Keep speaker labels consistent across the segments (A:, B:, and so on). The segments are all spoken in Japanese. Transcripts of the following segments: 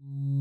A: Mm.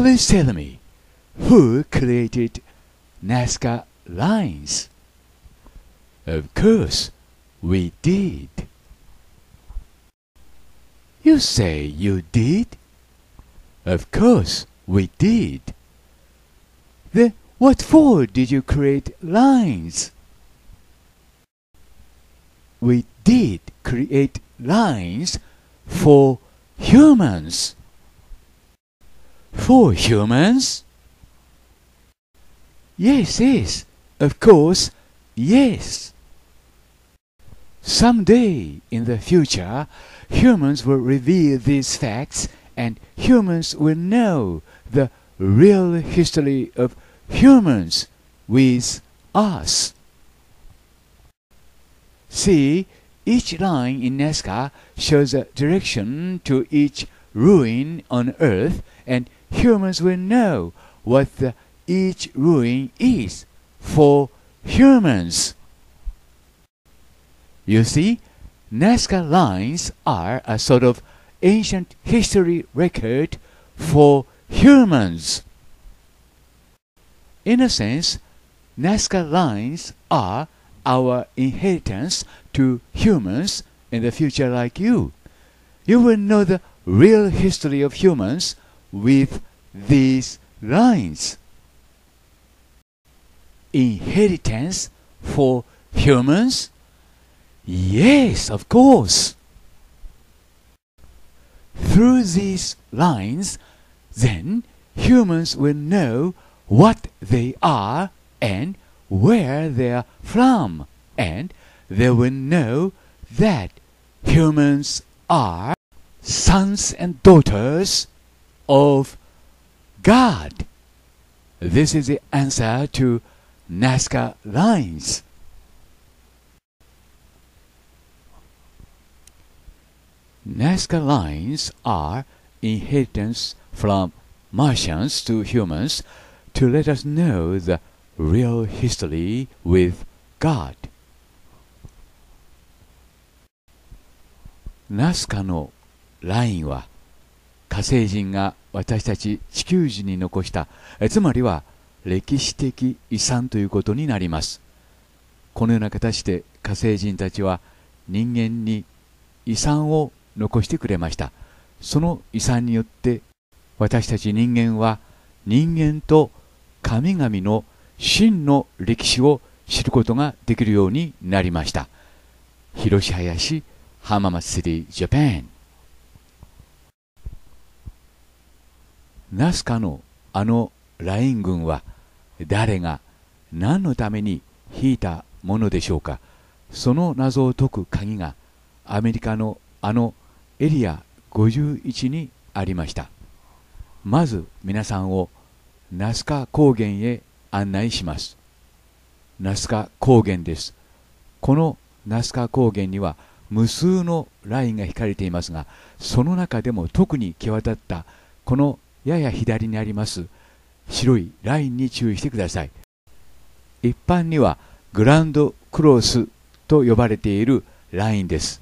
A: Please tell
B: me, who created Nazca lines? Of course, we did. You say you did? Of course, we did. Then what for did you create lines? We did create lines for humans. For humans? Yes, yes, of course, yes. Someday in the future, humans will reveal these facts and humans will know the real history of humans with us. See, each line in Nazca shows a direction to each ruin on earth and humans will know what the, each ruin is for humans. You see, Nazca lines are a sort of ancient history record for humans. In a sense, Nazca lines are our inheritance to humans in the future like you. You will know the real history of humans with these lines. Inheritance for humans? Yes, of course. Through these lines, then humans will know what they are and where they are from, and they will know that humans are sons and daughters of God. This is the answer to Nazca lines. Nazca lines are inheritance from Martians to humans to let us know the real history with God. Nazca のラインは火星人が私たち地球人に残したつまりは歴史的遺産ということになりますこのような形で火星人たちは人間に遺産を残してくれましたその遺産によって私たち人間は人間と神々の真の歴史を知ることができるようになりました広し林浜松 City, Japan ナスカのあのライン軍は誰が何のために引いたものでしょうかその謎を解く鍵がアメリカのあのエリア51にありましたまず皆さんをナスカ高原へ案内しますナスカ高原ですこのナスカ高原には無数のラインが引かれていますがその中でも特に際立ったこのやや左にあります白いラインに注意してください一般にはグランドクロスと呼ばれているラインです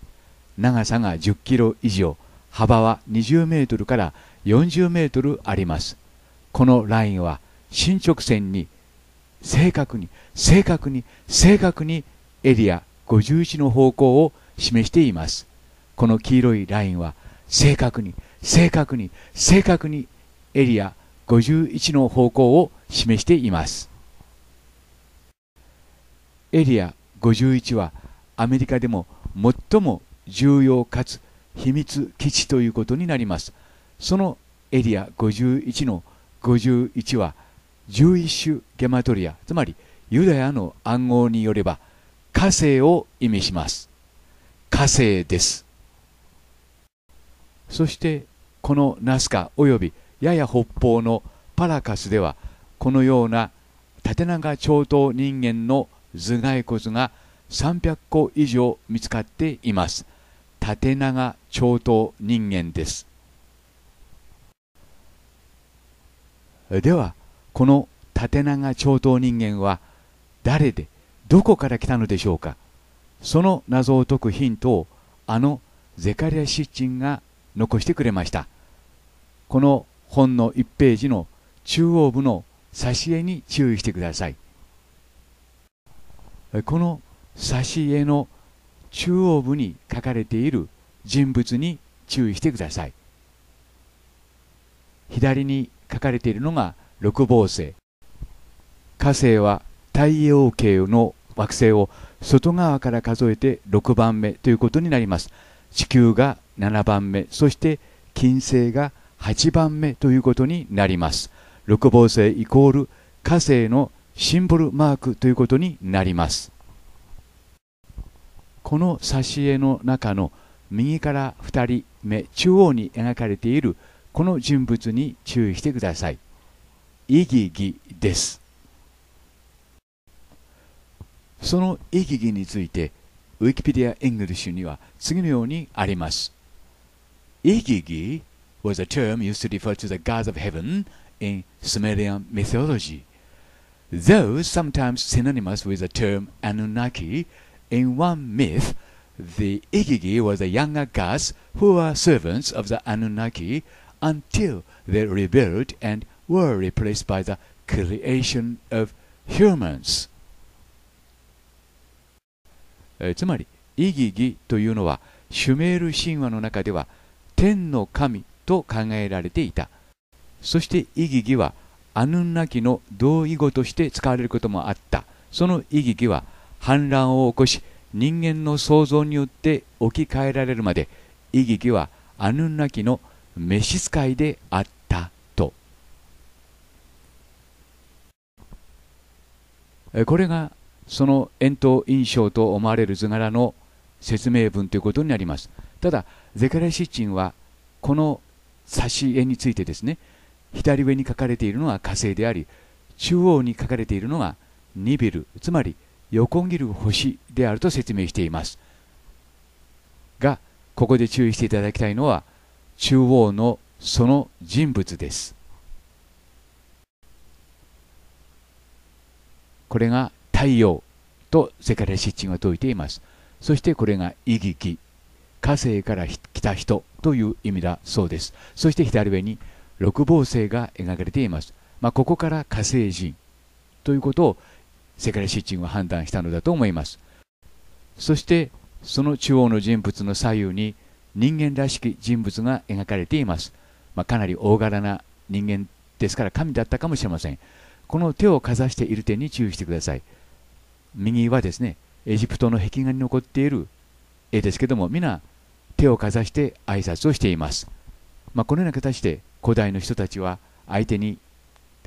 B: 長さが10キロ以上幅は20メートルから40メートルありますこのラインは進直線に正確に正確に正確にエリア51の方向を示していますこの黄色いラインは正確に正確に正確にエリア51の方向を示していますエリア51はアメリカでも最も重要かつ秘密基地ということになりますそのエリア51の51は11種ゲマトリアつまりユダヤの暗号によれば火星を意味します火星ですそしてこのナスカおよびやや北方のパラカスではこのような縦長長頭人間の頭蓋骨が300個以上見つかっています縦長長頭人間ですではこの縦長長頭人間は誰でどこから来たのでしょうかその謎を解くヒントをあのゼカリア・シッチンが残してくれましたこの本の1ページの中央部の挿絵に注意してくださいこの挿絵の中央部に書かれている人物に注意してください左に書かれているのが六芒星火星は太陽系の惑星を外側から数えて6番目ということになります地球が7番目そして金星が8番目ということになります六芒星イコール火星のシンボルマークということになりますこの挿絵の中の右から2人目中央に描かれているこの人物に注意してくださいイギギですそのイギギについてウィキペディア・エングリッシュには次のようにありますイギギ was a term used to refer to the gods of heaven in Sumerian mythology, though sometimes synonymous with the term Anunnaki. In one myth, the Igigi was the younger gods who were servants of the Anunnaki until they rebelled and were replaced by the creation of humans. えつまり、イギギというのはシュメール神話の中では天の神 eh, と考えられていたそしてイギギはアヌンナキの同意語として使われることもあったそのイギギは反乱を起こし人間の創造によって置き換えられるまでイギギはアヌンナキの召使いであったとこれがその円筒印象と思われる図柄の説明文ということになりますただゼカレシチンはこの挿絵についてですね左上に書かれているのは火星であり中央に書かれているのはニビルつまり横切る星であると説明していますがここで注意していただきたいのは中央のその人物ですこれが太陽と世界レシッチン説いていますそしてこれがイギギ火星から来た人という意味だそうですそして左上に六芒星が描かれています、まあ、ここから火星人ということを世界シッチングは判断したのだと思いますそしてその中央の人物の左右に人間らしき人物が描かれています、まあ、かなり大柄な人間ですから神だったかもしれませんこの手をかざしている点に注意してください右はですねエジプトの壁画に残っているですけども皆手をかざして挨拶をしています、まあ、このような形で古代の人たちは相手に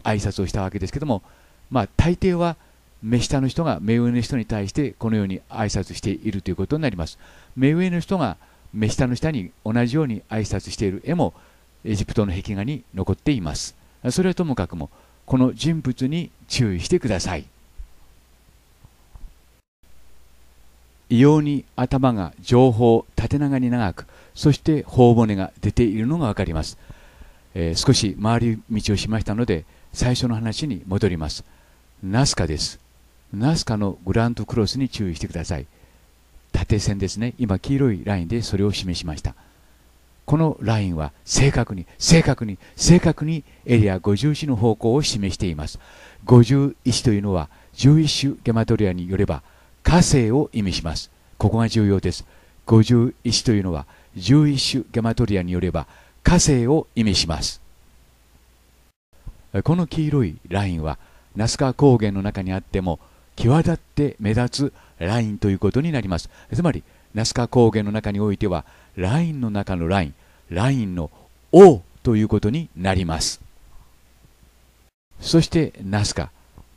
B: 挨拶をしたわけですけども、まあ、大抵は目下の人が目上の人に対してこのように挨拶しているということになります目上の人が目下の下に同じように挨拶している絵もエジプトの壁画に残っていますそれはともかくもこの人物に注意してください異様に頭が情報縦長に長くそして頬骨が出ているのが分かります、えー、少し回り道をしましたので最初の話に戻りますナスカですナスカのグランドクロスに注意してください縦線ですね今黄色いラインでそれを示しましたこのラインは正確に正確に正確にエリア51の方向を示しています51というのは11種ゲマトリアによれば火星を意味します。ここが重要です。51というのは11種ゲマトリアによれば火星を意味します。この黄色いラインはナスカ高原の中にあっても際立って目立つラインということになります。つまりナスカ高原の中においてはラインの中のライン、ラインの王ということになります。そしてナスカ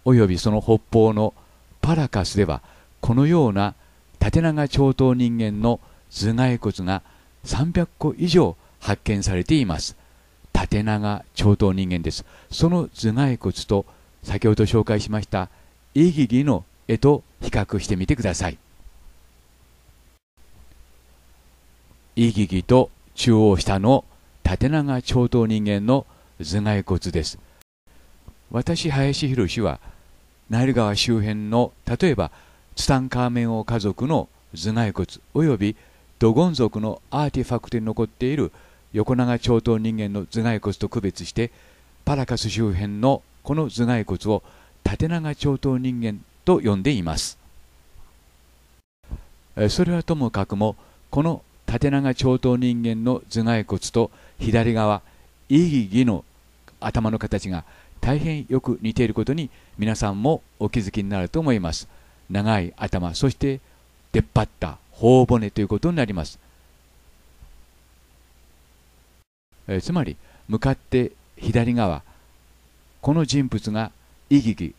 B: およびその北方のパラカスではこのような縦長長頭人間の頭蓋骨が300個以上発見されています縦長長頭人間ですその頭蓋骨と先ほど紹介しましたイギリの絵と比較してみてくださいイギギと中央下の縦長長頭人間の頭蓋骨です私林博はナイル川周辺の例えばツタンカーメン王家族の頭蓋骨及びドゴン族のアーティファクトに残っている横長長頭人間の頭蓋骨と区別してパラカス周辺のこの頭蓋骨を縦長長頭人間と呼んでいますそれはともかくもこの縦長長頭人間の頭蓋骨と左側イギギの頭の形が大変よく似ていることに皆さんもお気づきになると思います。長い頭そして出っ張った頬骨ということになります、えつまり向かって左側この人物がイギギ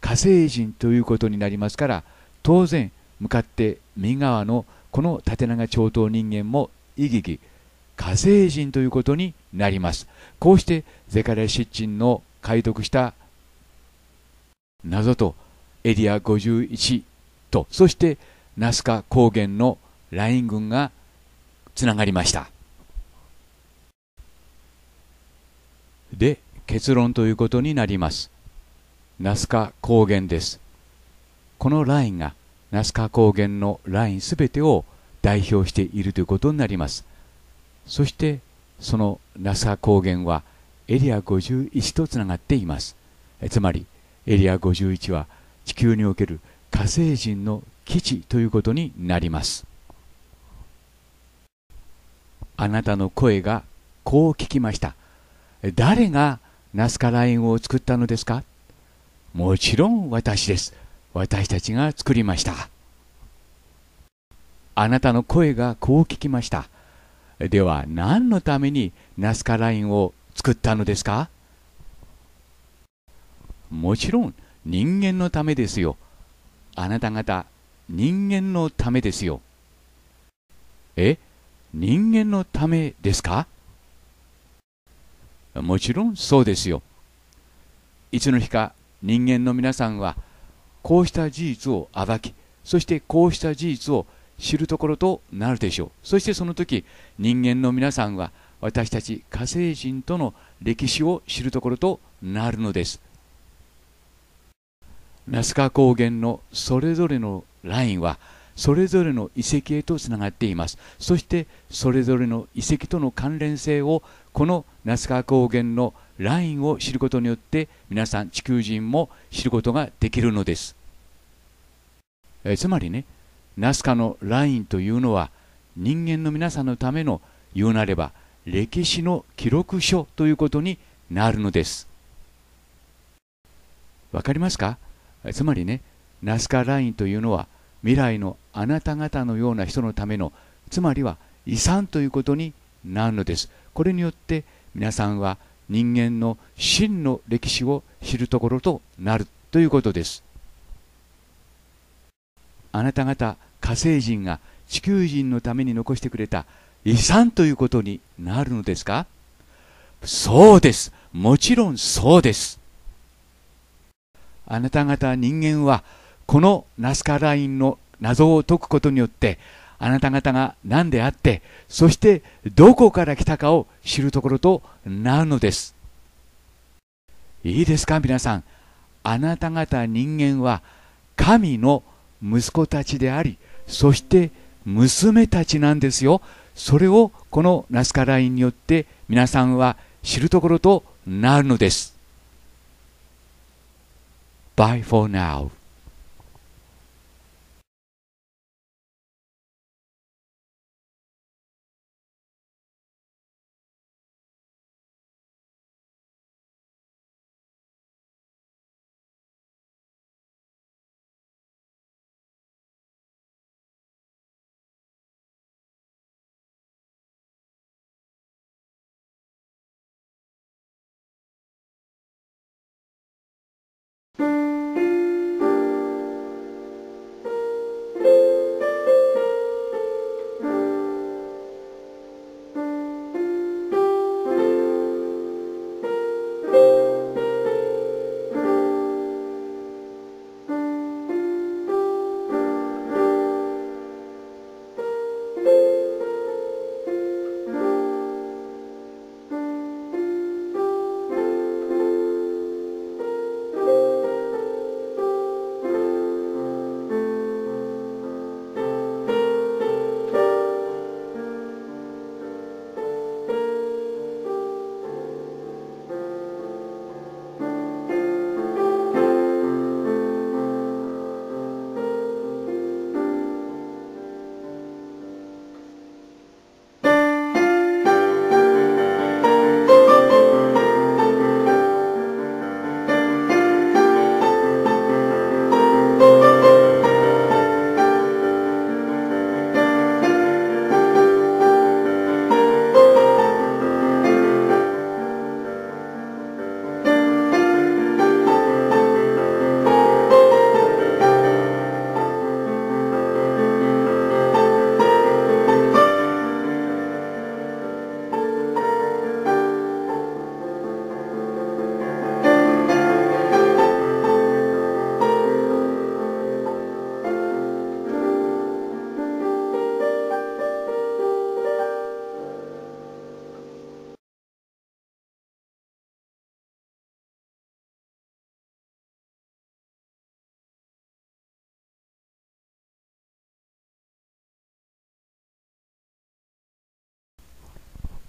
B: 火星人ということになりますから当然向かって右側のこの縦長長頭人間もイギギ火星人ということになりますこうしてゼカリア・シッチンの解読した謎とエリア51とそしてナスカ高原のライン群がつながりましたで結論ということになりますナスカ高原ですこのラインがナスカ高原のラインすべてを代表しているということになりますそしてそのナスカ高原はエリア51とつながっていますつまりエリア51は地球における火星人の基地ということになりますあなたの声がこう聞きました誰がナスカラインを作ったのですかもちろん私です私たちが作りましたあなたの声がこう聞きましたでは何のためにナスカラインを作ったのですかもちろん人間のためですよ。あなた方、人間のためですよ。え、人間のためですかもちろんそうですよ。いつの日か人間の皆さんは、こうした事実を暴き、そしてこうした事実を知るところとなるでしょう。そしてその時、人間の皆さんは、私たち火星人との歴史を知るところとなるのです。ナスカ高原のそれぞれのラインはそれぞれの遺跡へとつながっていますそしてそれぞれの遺跡との関連性をこのナスカ高原のラインを知ることによって皆さん地球人も知ることができるのですえつまりねナスカのラインというのは人間の皆さんのための言うなれば歴史の記録書ということになるのですわかりますかつまりねナスカラインというのは未来のあなた方のような人のためのつまりは遺産ということになるのですこれによって皆さんは人間の真の歴史を知るところとなるということですあなた方火星人が地球人のために残してくれた遺産ということになるのですかそうですもちろんそうですあなた方人間はこのナスカラインの謎を解くことによってあなた方が何であってそしてどこから来たかを知るところとなるのですいいですか皆さんあなた方人間は神の息子たちでありそして娘たちなんですよそれをこのナスカラインによって皆さんは知るところとなるのです Bye for now.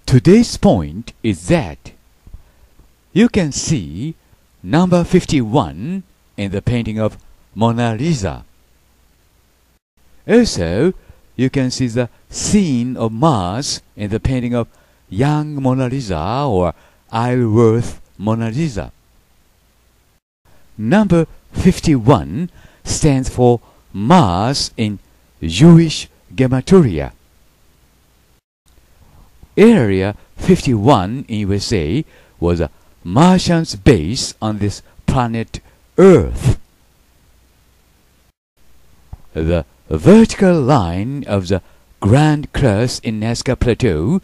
B: Today's point is that you can see number 51 in the painting of Mona Lisa. Also, you can see the scene of Mars in the painting of Young Mona Lisa or Isleworth Mona Lisa. Number 51 stands for Mars in Jewish Gematria. Area 51 in USA was a Martian's base on this planet Earth. The vertical line of the Grand Crust in Nazca Plateau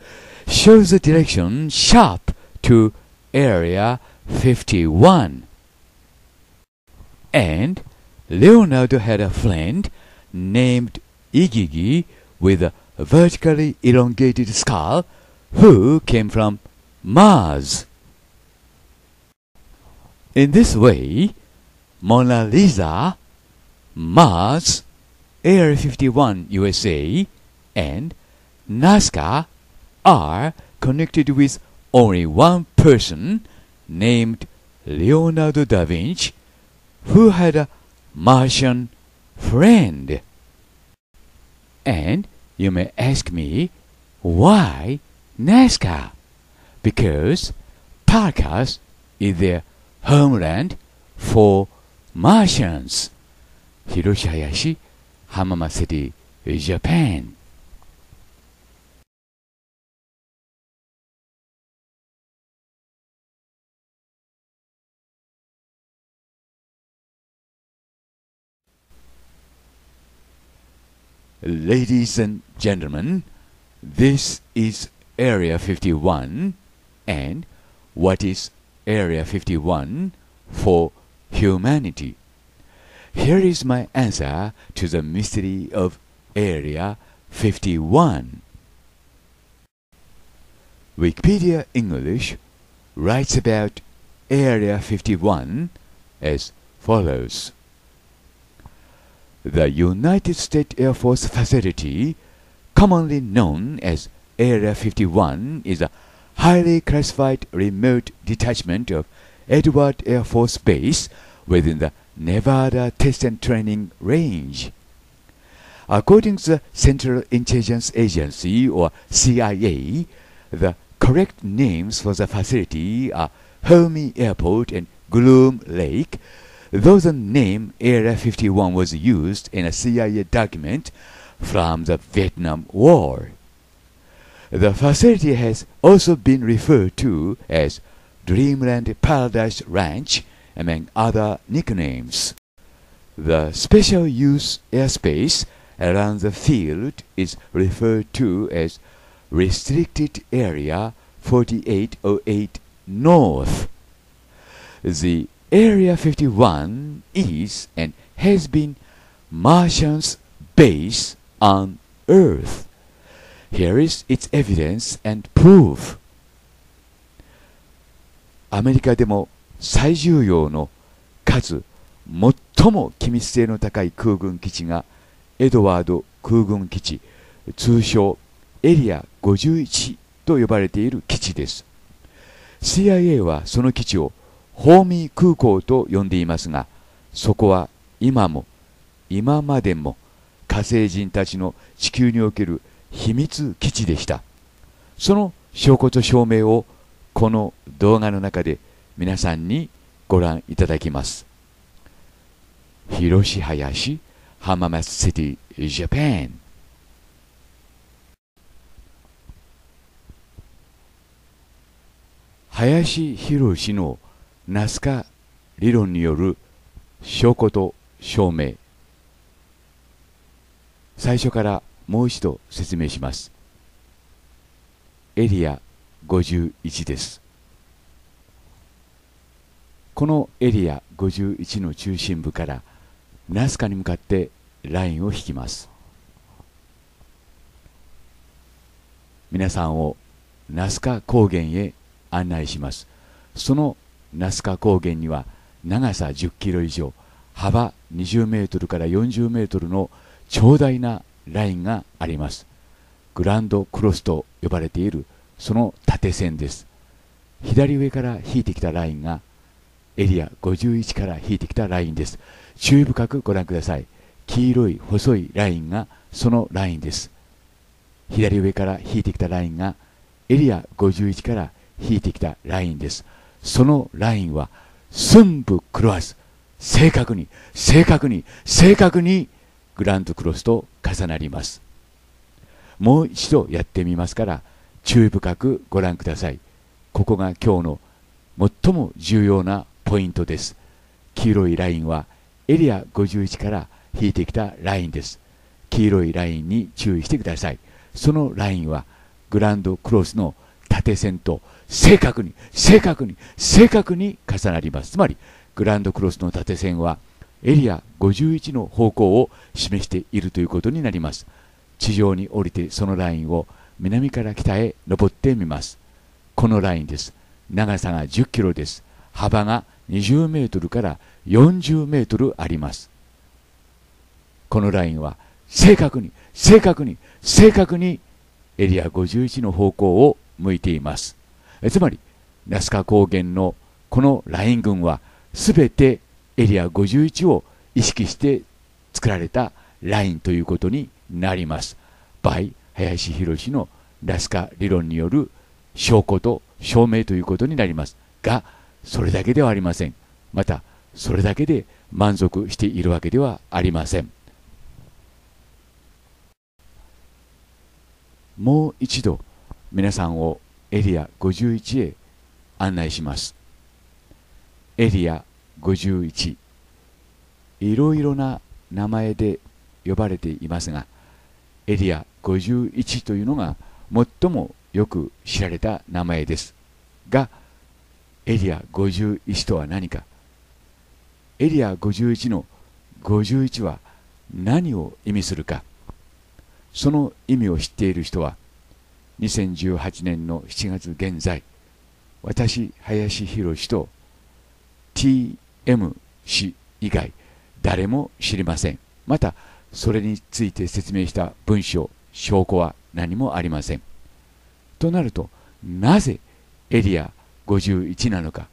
B: shows the direction sharp to Area 51. And Leonardo had a friend named Igigi with a vertically elongated skull who came from Mars. In this way, Mona Lisa, Mars, Air 51 USA, and Nazca are connected with only one person named Leonardo da Vinci, who had a Martian friend. And you may ask me why NASCAR because Parkas is their homeland for Martians. Hiroshima Hamama City, Japan.
C: Ladies and gentlemen, this is Area
B: 51 and what is Area 51 for humanity? Here is my answer to the mystery of Area 51. Wikipedia English writes about Area 51 as follows The United States Air Force Facility, commonly known as Area 51 is a highly classified remote detachment of Edward Air Force Base within the Nevada Test and Training Range. According to the Central Intelligence Agency or CIA, the correct names for the facility are Homey Airport and Gloom Lake, though the name Area 51 was used in a CIA document from the Vietnam War. The facility has also been referred to as Dreamland Paradise Ranch, among other nicknames. The special use airspace around the field is referred to as Restricted Area 4808 North. The Area 51 is and has been Martian's base on Earth. Here is its evidence and proof. アメリカでも最重要の数最も機密性の高い空軍基地がエドワード空軍基地通称エリア51と呼ばれている基地です CIA はその基地をホーミー空港と呼んでいますがそこは今も今までも火星人たちの地球における秘密基地でしたその証拠と証明をこの動画の中で皆さんにご覧いただきます広し林浜松シティジャパン林宏のナスカ理論による証拠と証明最初からもう一度説明しますエリア51ですこのエリア51の中心部からナスカに向かってラインを引きます皆さんをナスカ高原へ案内しますそのナスカ高原には長さ10キロ以上幅20メートルから40メートルの長大なラインがありますグランドクロスと呼ばれているその縦線です左上から引いてきたラインがエリア51から引いてきたラインです注意深くご覧ください黄色い細いラインがそのラインです左上から引いてきたラインがエリア51から引いてきたラインですそのラインは寸分狂わず正確に正確に正確にグランドクロスと重なりますもう一度やってみますから注意深くご覧くださいここが今日の最も重要なポイントです黄色いラインはエリア51から引いてきたラインです黄色いラインに注意してくださいそのラインはグランドクロスの縦線と正確に正確に正確に重なりますつまりグランドクロスの縦線はエリア51の方向を示しているということになります地上に降りてそのラインを南から北へ登ってみますこのラインです長さが10キロです幅が20メートルから40メートルありますこのラインは正確に正確に正確にエリア51の方向を向いていますえつまりナスカ高原のこのライン群は全てエリア51を意識して作られたラインということになります。by 林博のラスカ理論による証拠と証明ということになります。が、それだけではありません。また、それだけで満足しているわけではありません。もう一度、皆さんをエリア51へ案内します。エリア51いろいろな名前で呼ばれていますがエリア51というのが最もよく知られた名前ですがエリア51とは何かエリア51の51は何を意味するかその意味を知っている人は2018年の7月現在私林宏と T M 氏以外誰も知りませんまたそれについて説明した文章証拠は何もありませんとなるとなぜエリア51なのか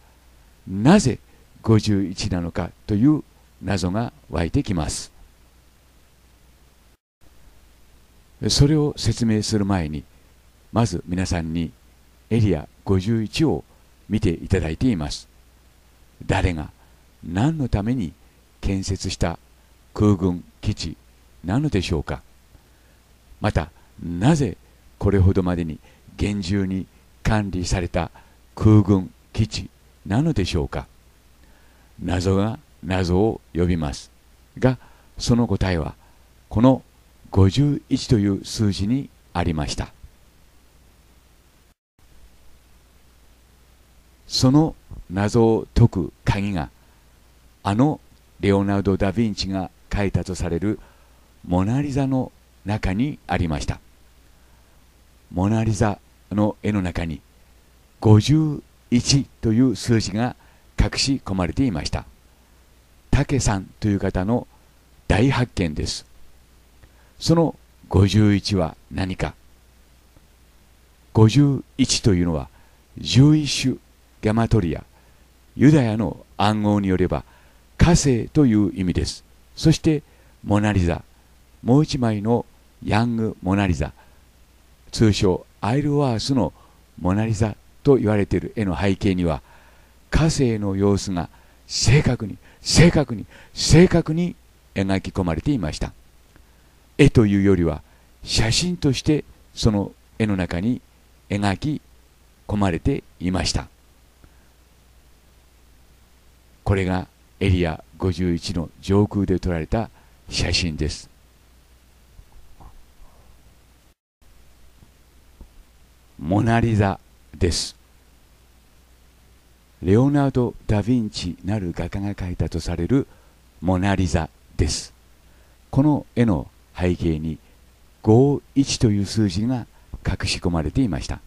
B: なぜ51なのかという謎が湧いてきますそれを説明する前にまず皆さんにエリア51を見ていただいています誰が何のために建設した空軍基地なのでしょうかまたなぜこれほどまでに厳重に管理された空軍基地なのでしょうか謎が謎を呼びますがその答えはこの51という数字にありましたその謎を解く鍵があのレオナルド・ダ・ヴィンチが描いたとされるモナ・リザの中にありましたモナ・リザの絵の中に51という数字が隠し込まれていました武さんという方の大発見ですその51は何か51というのは11種ギャマトリアユダヤの暗号によれば火星という意味です。そして、モナリザ。もう一枚のヤング・モナリザ。通称、アイルワースのモナリザと言われている絵の背景には、火星の様子が正確に、正確に、正確に描き込まれていました。絵というよりは、写真としてその絵の中に描き込まれていました。これがエリア51の上空で撮られた写真です。モナ・リザです。レオナルド・ダ・ヴィンチなる画家が描いたとされるモナ・リザです。この絵の背景に51という数字が隠し込まれていました。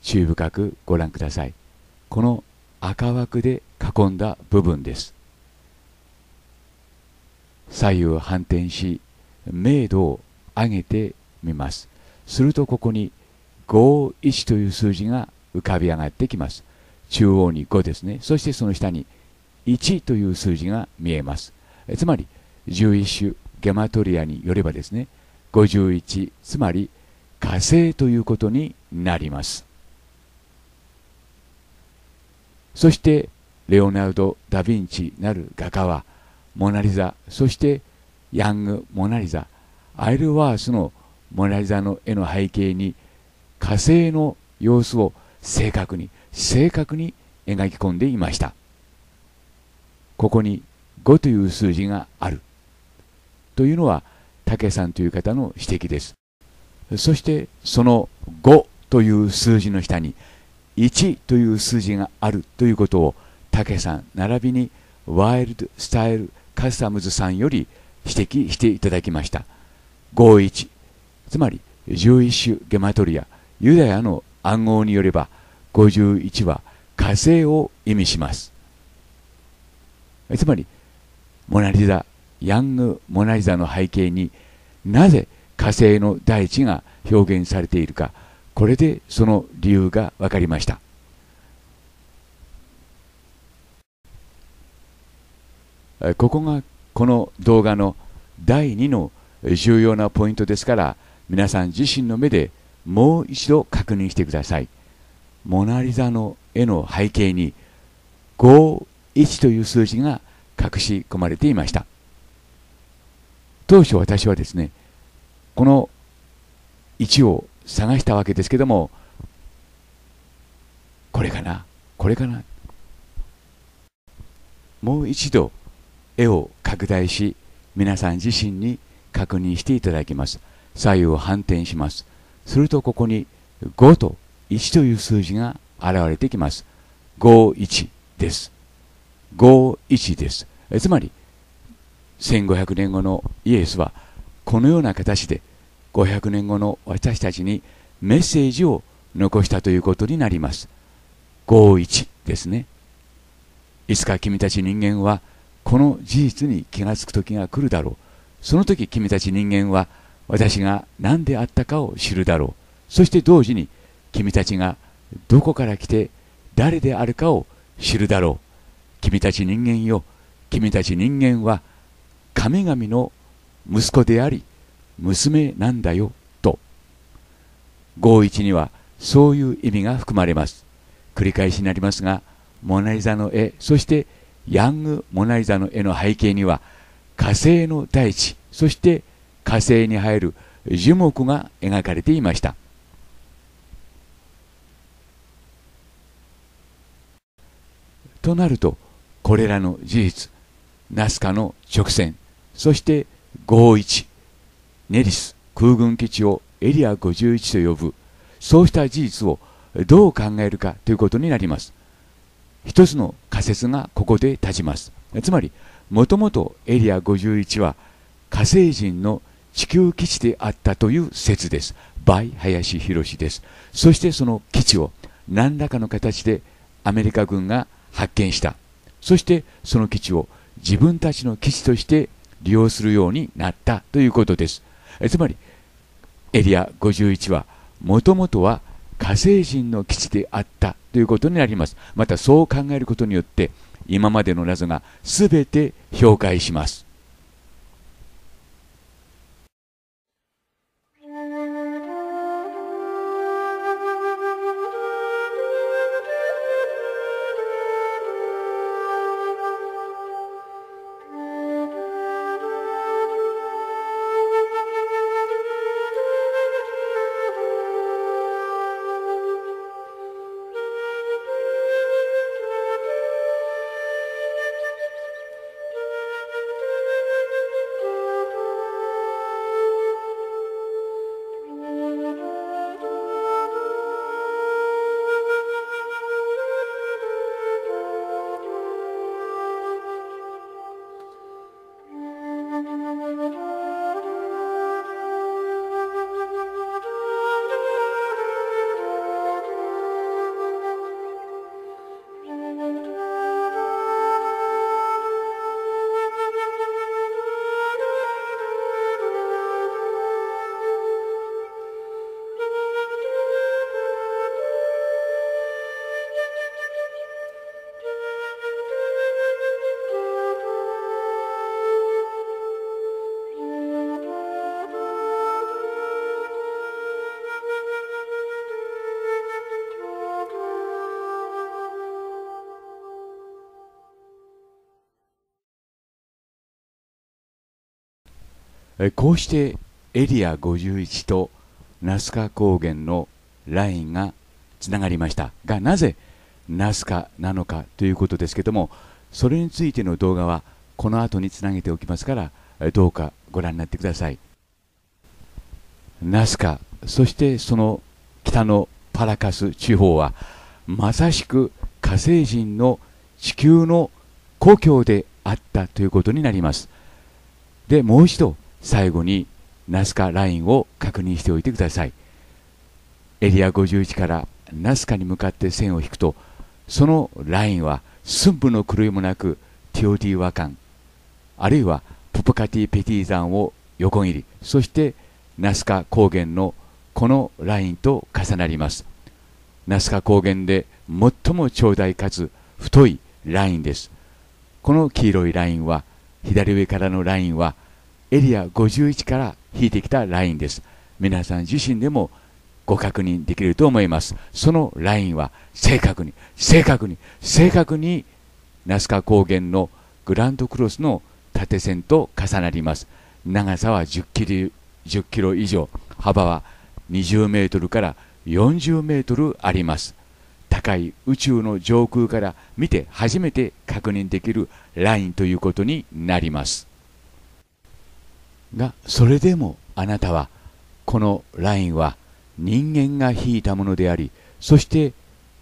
B: 注意深くご覧ください。この赤枠で囲んだ部分です左右反転し明度を上げてみますするとここに51という数字が浮かび上がってきます中央に5ですねそしてその下に1という数字が見えますえつまり11種ゲマトリアによればですね51つまり火星ということになりますそしてレオナルド・ダ・ヴィンチなる画家はモナ・リザそしてヤング・モナ・リザアイルワースのモナ・リザの絵の背景に火星の様子を正確に正確に描き込んでいましたここに5という数字があるというのは武さんという方の指摘ですそしてその5という数字の下に1という数字があるということをたけさん並びにワイルドスタイルカスタムズさんより指摘していただきました51つまり11種ゲマトリアユダヤの暗号によれば51は火星を意味しますつまりモナ・リザヤング・モナ・リザの背景になぜ火星の大地が表現されているかこれでその理由が分かりましたここがこの動画の第2の重要なポイントですから皆さん自身の目でもう一度確認してくださいモナ・リザの絵の背景に51という数字が隠し込まれていました当初私はですねこの1を探したわけですけどもこれかなこれかなもう一度絵を拡大し皆さん自身に確認していただきます左右を反転しますするとここに5と1という数字が現れてきます51です51ですつまり1500年後のイエスはこのような形で500年後の私たちにメッセージを残したということになります51ですねいつか君たち人間はこの事実に気がつく時が来るだろうその時君たち人間は私が何であったかを知るだろうそして同時に君たちがどこから来て誰であるかを知るだろう君たち人間よ君たち人間は神々の息子であり娘なんだよと51にはそういう意味が含まれます繰り返しになりますがモナ・リザの絵そしてヤング・モナリザの絵の背景には火星の大地そして火星に生える樹木が描かれていましたとなるとこれらの事実ナスカの直線そして51ネリス空軍基地をエリア51と呼ぶそうした事実をどう考えるかということになります。一つの仮説がここで立ちますつまりもともとエリア51は火星人の地球基地であったという説です。b 林博です。そしてその基地を何らかの形でアメリカ軍が発見した。そしてその基地を自分たちの基地として利用するようになったということです。つまり、エリア51はもともとは火星人の基地であったということになりますまたそう考えることによって今までの謎が全て氷解します
C: こうしてエリア51とナスカ高原のラインが
B: つながりましたがなぜナスカなのかということですけどもそれについての動画はこの後につなげておきますからどうかご覧になってくださいナスカそしてその北のパラカス地方はまさしく火星人の地球の故郷であったということになりますでもう一度最後にナスカラインを確認しておいてくださいエリア51からナスカに向かって線を引くとそのラインは寸分の狂いもなくティオディワカンあるいはププカティ・ペティ山を横切りそしてナスカ高原のこのラインと重なりますナスカ高原で最も長大かつ太いラインですこの黄色いラインは左上からのラインはエリア51から引いてきたラインです皆さん自身でもご確認できると思いますそのラインは正確に正確に正確にナスカ高原のグランドクロスの縦線と重なります長さは10キロ ,10 キロ以上幅は20メートルから40メートルあります高い宇宙の上空から見て初めて確認できるラインということになりますがそれでもあなたはこのラインは人間が引いたものでありそして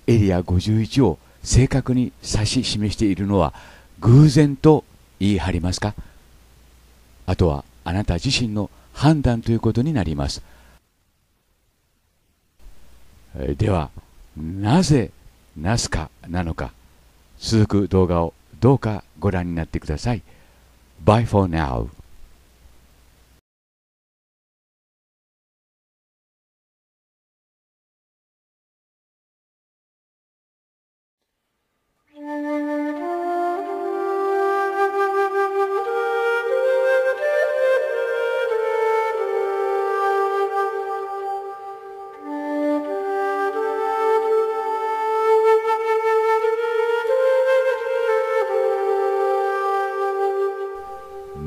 B: エリア51を正確に指し示しているのは偶然と言い張りますかあとはあなた自身の判断ということになりますではなぜナスカなのか続く動画をどうかご覧になってください Bye for now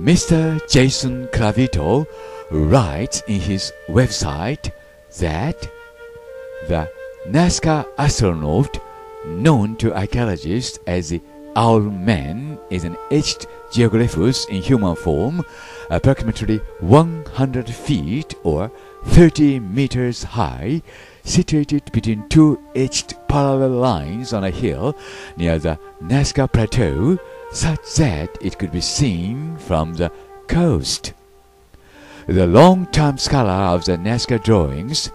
B: Mr. Jason Cravito writes in his website that the Nazca astronaut, known to archaeologists as the Owl Man, is an etched geoglyphus in human form, approximately 100 feet or 30 meters high, situated between two etched parallel lines on a hill near the Nazca Plateau such that it could be seen from the coast. The long-time scholar of the Nazca drawings,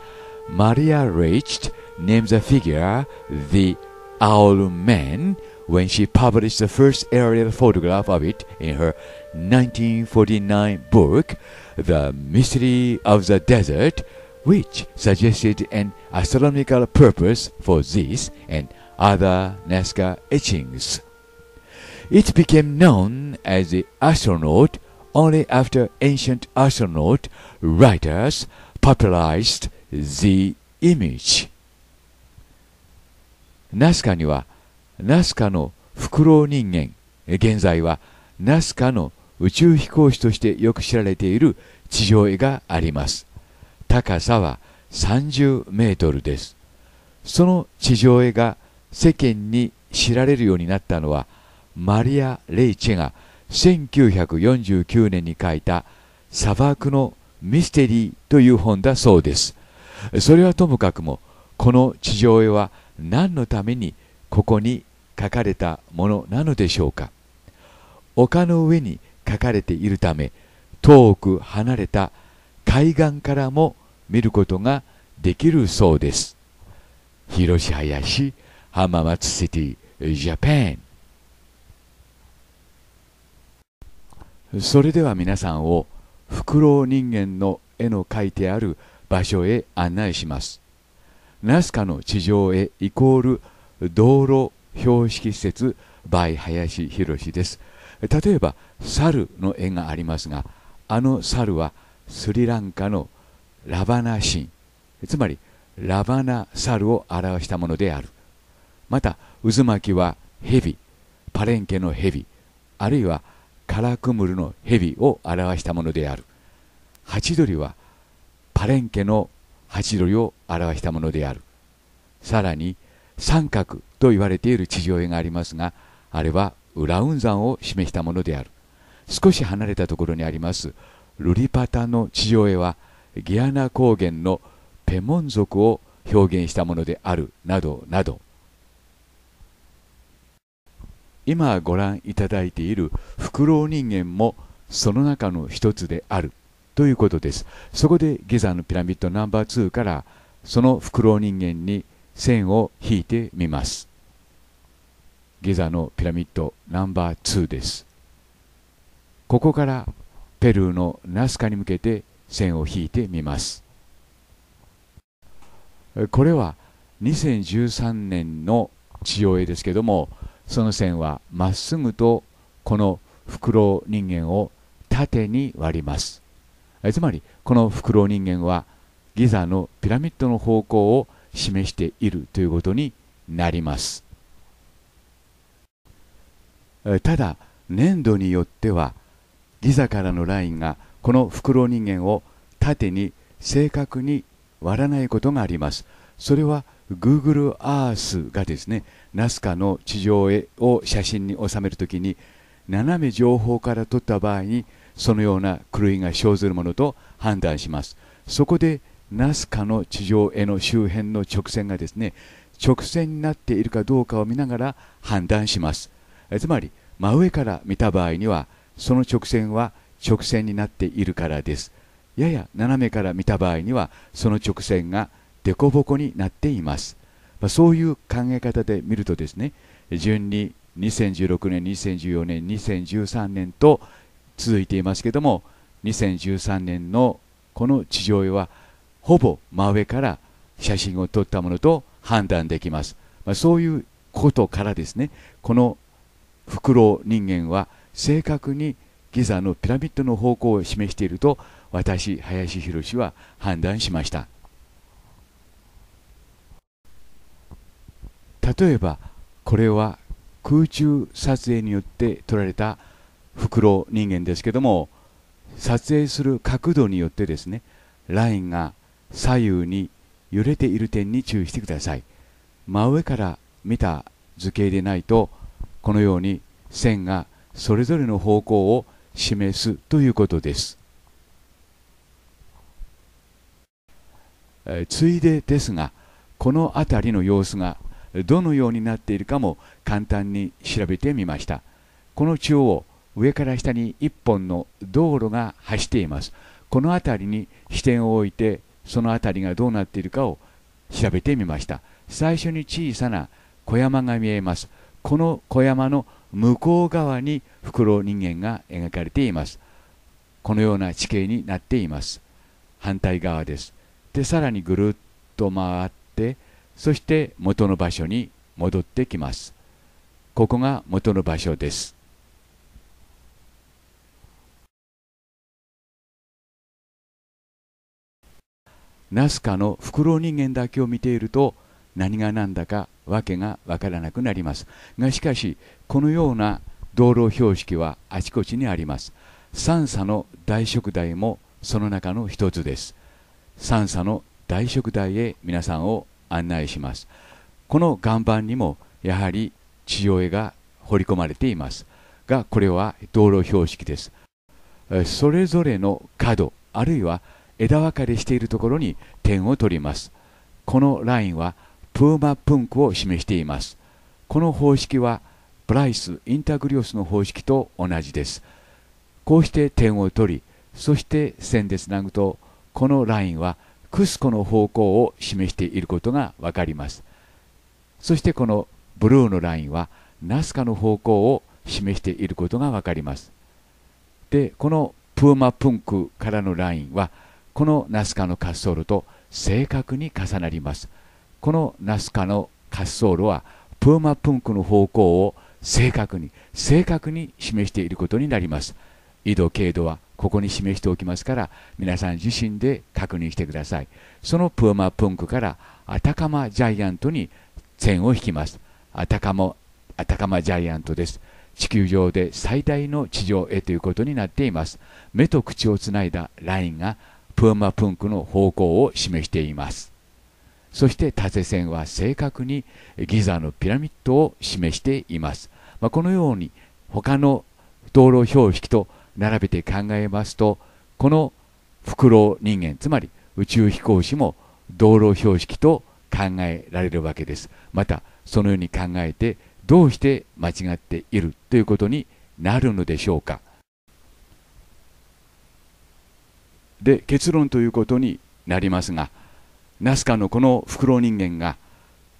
B: Maria Reicht, named the figure the Owl Man when she published the first aerial photograph of it in her 1949 book, The Mystery of the Desert, which suggested an astronomical purpose for this and other Nazca etchings. It became known as the astronaut only after ancient astronaut writers popularized the image. ナスカにはナスカのフクロウ人間、現在はナスカの宇宙飛行士としてよく知られている地上絵があります。高さは30メートルです。その地上絵が世間に知られるようになったのはマリア・レイチェが1949年に書いた「砂漠のミステリー」という本だそうですそれはともかくもこの地上絵は何のためにここに書かれたものなのでしょうか丘の上に書かれているため遠く離れた海岸からも見ることができるそうです広林浜松シティジャパンそれでは皆さんをフクロウ人間の絵の描いてある場所へ案内しますナスカの地上へイコール道路標識施設 by 林博です例えば猿の絵がありますがあの猿はスリランカのラバナシンつまりラバナ猿を表したものであるまた渦巻きは蛇パレンケの蛇あるいはカラクムルの蛇を表したものであるハチドリはパレンケのハチドリを表したものであるさらに三角と言われている地上絵がありますがあれはラウン山を示したものである少し離れたところにありますルリパタの地上絵はギアナ高原のペモン族を表現したものであるなどなど今ご覧いただいているフクロウ人間もその中の一つであるということですそこでギザのピラミッドナンバー2からそのフクロウ人間に線を引いてみますギザのピラミッドナンバー2ですここからペルーのナスカに向けて線を引いてみますこれは2013年の地上絵ですけどもその線はまっすぐとこのフクロウ人間を縦に割りますつまりこのフクロウ人間はギザのピラミッドの方向を示しているということになりますただ粘土によってはギザからのラインがこのフクロウ人間を縦に正確に割らないことがありますそれは Google Earth がですねナスカの地上絵を写真に収めるときに斜め上方から撮った場合にそのような狂いが生ずるものと判断しますそこでナスカの地上絵の周辺の直線がですね直線になっているかどうかを見ながら判断しますつまり真上から見た場合にはその直線は直線になっているからですやや斜めから見た場合にはその直線が凸凹になっていますまあ、そういう考え方で見るとですね順に2016年2014年2013年と続いていますけども2013年のこの地上絵はほぼ真上から写真を撮ったものと判断できます、まあ、そういうことからですねこのフクロウ人間は正確にギザのピラミッドの方向を示していると私林博は判断しました。例えばこれは空中撮影によって撮られた袋人間ですけども撮影する角度によってですねラインが左右に揺れている点に注意してください真上から見た図形でないとこのように線がそれぞれの方向を示すということですついでですがこの辺りの様子がどのようになっているかも簡単に調べてみましたこの中央上から下に1本の道路が走っていますこの辺りに視点を置いてその辺りがどうなっているかを調べてみました最初に小さな小山が見えますこの小山の向こう側に袋人間が描かれていますこのような地形になっています反対側ですでさらにぐるっと回ってそして
C: 元の場所に戻ってきます。ここが元の場所です。ナスカのフクロウ人間だけを見ていると何が
B: 何だか訳が分からなくなりますがしかしこのような道路標識はあちこちにあります三叉の大食台もその中の一つです三叉の大食台へ皆さんを案内しますこの岩盤にもやはり地上絵が彫り込まれていますがこれは道路標識ですそれぞれの角あるいは枝分かれしているところに点を取りますこのラインはプーマプンクを示していますこの方式はプライス・インタグリオスの方式と同じですこうして点を取りそして線でつなぐとこのラインはクスコの方向を示していることがわかりますそしてこのブルーのラインはナスカの方向を示していることがわかりますでこのプーマプンクからのラインはこのナスカの滑走路と正確に重なりますこのナスカの滑走路はプーマプンクの方向を正確に正確に示していることになります緯度経度はここに示しておきますから皆さん自身で確認してくださいそのプーマプンクからアタカマジャイアントに線を引きますアタカマアタカマジャイアントです地球上で最大の地上へということになっています目と口をつないだラインがプーマプンクの方向を示していますそして縦線は正確にギザのピラミッドを示しています、まあ、このように他の道路標識と並べて考えますとこのフク人間つまり宇宙飛行士も道路標識と考えられるわけですまたそのように考えてどうして間違っているということになるのでしょうかで結論ということになりますがナスカのこのフクロウ人間が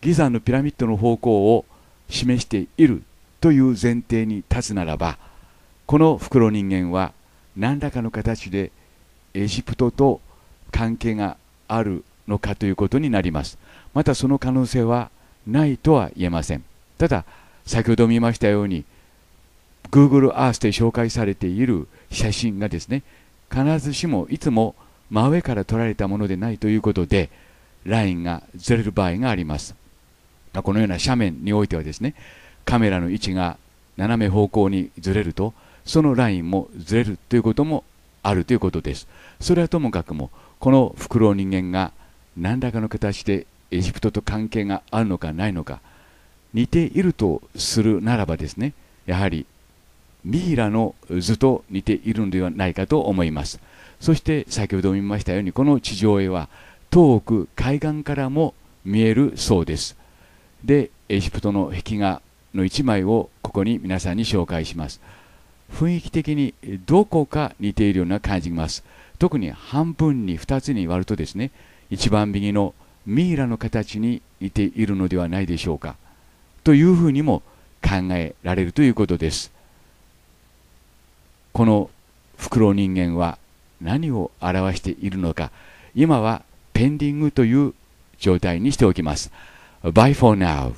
B: ギザのピラミッドの方向を示しているという前提に立つならばこの袋人間は何らかの形でエジプトと関係があるのかということになりますまたその可能性はないとは言えませんただ先ほど見ましたように Google Earth で紹介されている写真がですね必ずしもいつも真上から撮られたものでないということでラインがずれる場合がありますこのような斜面においてはですねカメラの位置が斜め方向にずれるとそのラインもずれるということもあるということです。それはともかくも、このフクロウ人間が何らかの形でエジプトと関係があるのかないのか、似ているとするならばですね、やはりミイラの図と似ているのではないかと思います。そして先ほども言いましたように、この地上絵は遠く海岸からも見えるそうです。で、エジプトの壁画の1枚をここに皆さんに紹介します。雰囲気的にどこか似ているような感じます特に半分に2つに割るとですね一番右のミイラの形に似ているのではないでしょうかというふうにも考えられるということですこの袋人間は何を表しているのか今はペンディングという状態にしておきます Bye for now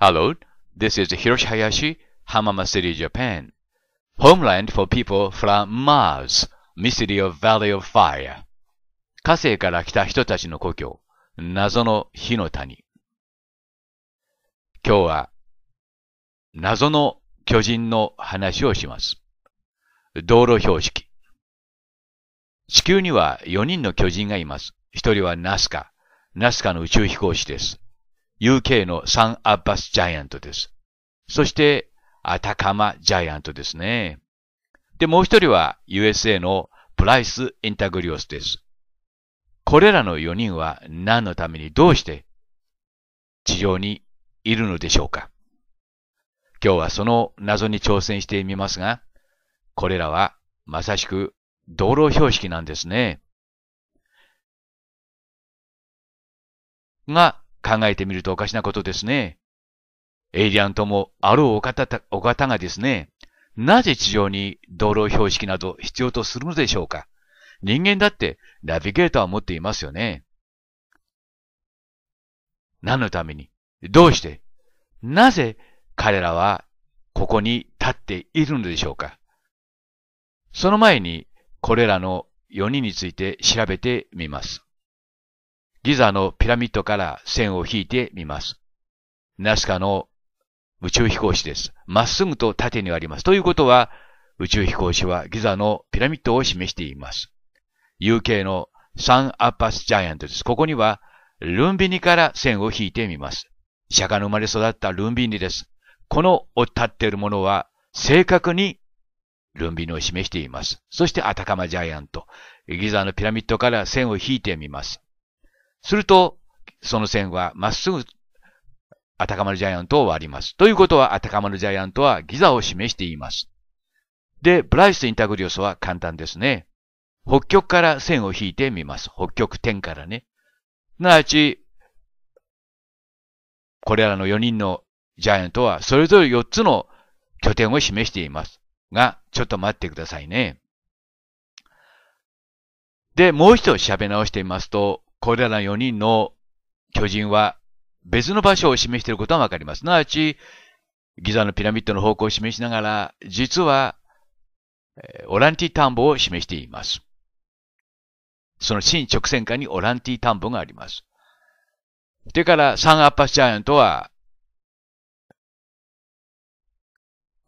C: Hello, this is Hiroshi Hayashi, Hamama City, Japan. Homeland for
B: people from Mars, Mystery of Valley of Fire. 火星から来た
C: 人たちの故郷、謎の火の谷。今日は、謎の巨人の話をします。道路標識。地球には4人の巨人がいます。1
B: 人はナスカ。ナスカの宇宙飛行士です。UK のサン・アッバス・ジャイアントです。そして、アタカマ・ジャイアントですね。で、もう一人は USA のプライス・インタグリオスです。これらの4人は何のためにどうして地上にいるのでしょうか
C: 今日はその謎に挑戦してみますが、これらはまさしく道路標識なんですね。が、考えてみるとおかしなことですね。エイリアンともあろうお方お方がですね、なぜ地上に道路標識など必要とするのでしょうか人間だってナビゲーターを持っていますよね。何のためにどうしてなぜ彼らはここに立っているのでしょうか
B: その前にこれらの4人について調べてみます。ギザのピラミッドから線を引いてみます。ナスカの宇宙飛行士です。まっすぐと縦にあります。ということは、宇宙飛行士はギザのピラミッドを示しています。UK のサン・アッパス・ジャイアントです。ここには、ルンビニから線を引いてみます。釈迦の生まれ育ったルンビニです。このを立っているものは、正確にルンビニを示しています。そして、アタカマ・ジャイアント。ギザのピラミッドから線を引いてみます。すると、その線はまっすぐアタカマルジャイアントを割ります。ということは、アタカマルジャイアントはギザを示しています。で、ブライス・イ
C: ンタグリオスは簡単ですね。北極から線を引いてみます。北極点からね。すなわち、これらの4人のジャイアントは、それぞれ4つの拠点を示しています。が、ちょっと待ってくださいね。で、もう一度喋り直してみますと、これら4人の巨人は別の場所を示していることはわかります。すなわ
B: ち、ギザのピラミッドの方向を示しながら、実は、オランティ田んぼを示しています。その新直線下にオランテ
C: ィ田んぼがあります。でから、サンアッパスジャイアントは、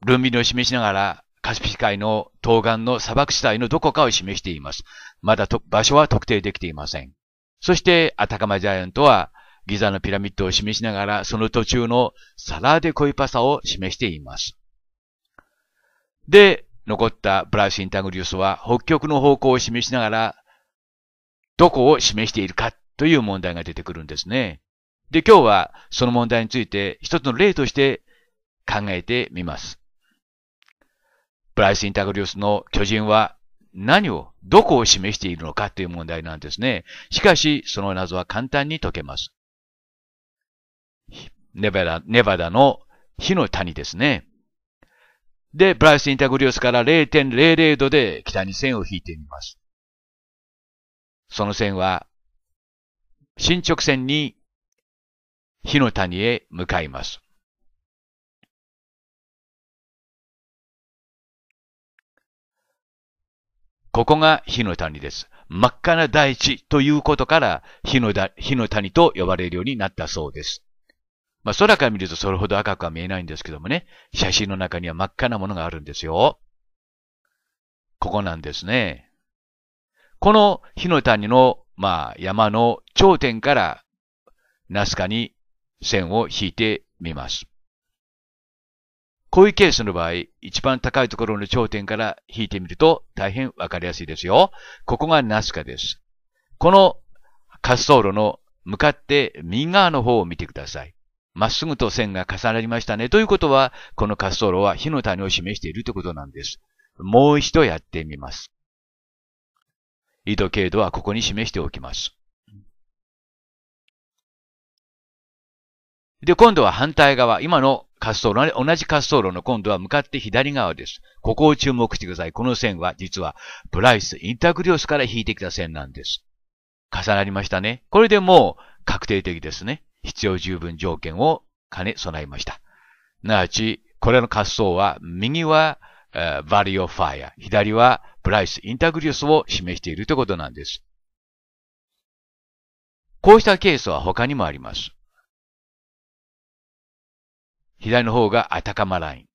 C: ルンビニを示しながら、カスピ海の東岸の砂漠地帯のどこかを示しています。まだ場所は特定できていません。
B: そして、アタカマジャイアントは、ギザのピラミッドを示しながら、その途中のサラーデコイパサを示しています。で、残ったブラウス・インタグリウスは、北極の方向を示しながら、どこを示しているかという問題が出てくるんですね。で、今日はその問題について一つの例として考えてみます。ブライス・インタグリウスの巨人は何を、どこを示しているのかという問題なんですね。しかし、その謎は簡単に解けます。ネバダ、ネバダ
C: の火の谷ですね。で、ブライス・インタグリオスから0.00度で北に線を引いてみます。その線は、進直線に火の谷へ向かいます。
B: ここが火の谷です。真っ赤な大地ということから火のだ火の谷と呼ばれるようになったそうです。まあ、空から見るとそれほど赤くは見えないんですけどもね、写真の中には真っ赤なものがあるんですよ。ここなんですね。この火の谷の、まあ、山の頂点からナスカに線を引いてみます。こういうケースの場合、一番高いところの頂点から引いてみると大変わかりやすいですよ。ここがナスカです。この滑走路の向かって右側の方を見てください。まっすぐと線が重なりましたね。ということは、この滑走路は火の谷を示しているということなんです。もう一度やってみます。緯度経度はここに示しておきます。
C: で、今度は反対側、今の滑走路、同じ滑走路の今度は向かって左側です。ここを注目してください。この
B: 線は実はプライス、インタグリオスから引いてきた線なんです。重なりましたね。これでもう確定的ですね。必要十分条件を兼ね備えました。すなわち、これの滑走は、右は、えバリオファイア、左
C: はプライス、インタグリオスを示しているということなんです。こうしたケースは他にもあります。左の方がアタカマライン。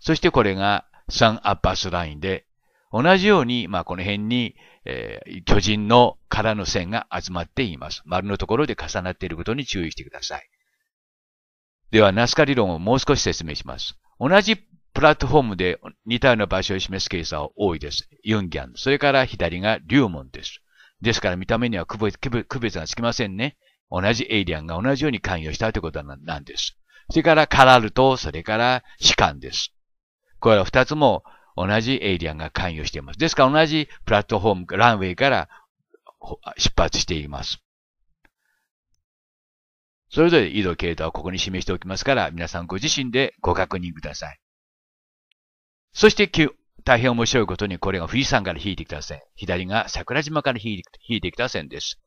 C: そしてこれがサン・アッバスライン
B: で、同じように、まあ、この辺に、えー、巨人の空の線が集まっています。丸のところで重なっていることに注意してください。では、ナスカ理論をもう少し説明します。同じプラットフォームで似たような場所を示すケースは多いです。ユンギャン。それから左がリュウモンです。ですから見た目には区別がつきませんね。同じエイリアンが同じように関与したということなんです。それからカラルと、それから士官です。これは二つも同じエイリアンが関与しています。ですから同じプラットフォーム、ランウェイから出発していま
C: す。それぞれ移動経路はここに示しておきますから、皆さんご自身でご確認ください。そして9、大変面
B: 白いことにこれが富士山から引いてきた線。左が桜島から引いてきた線です。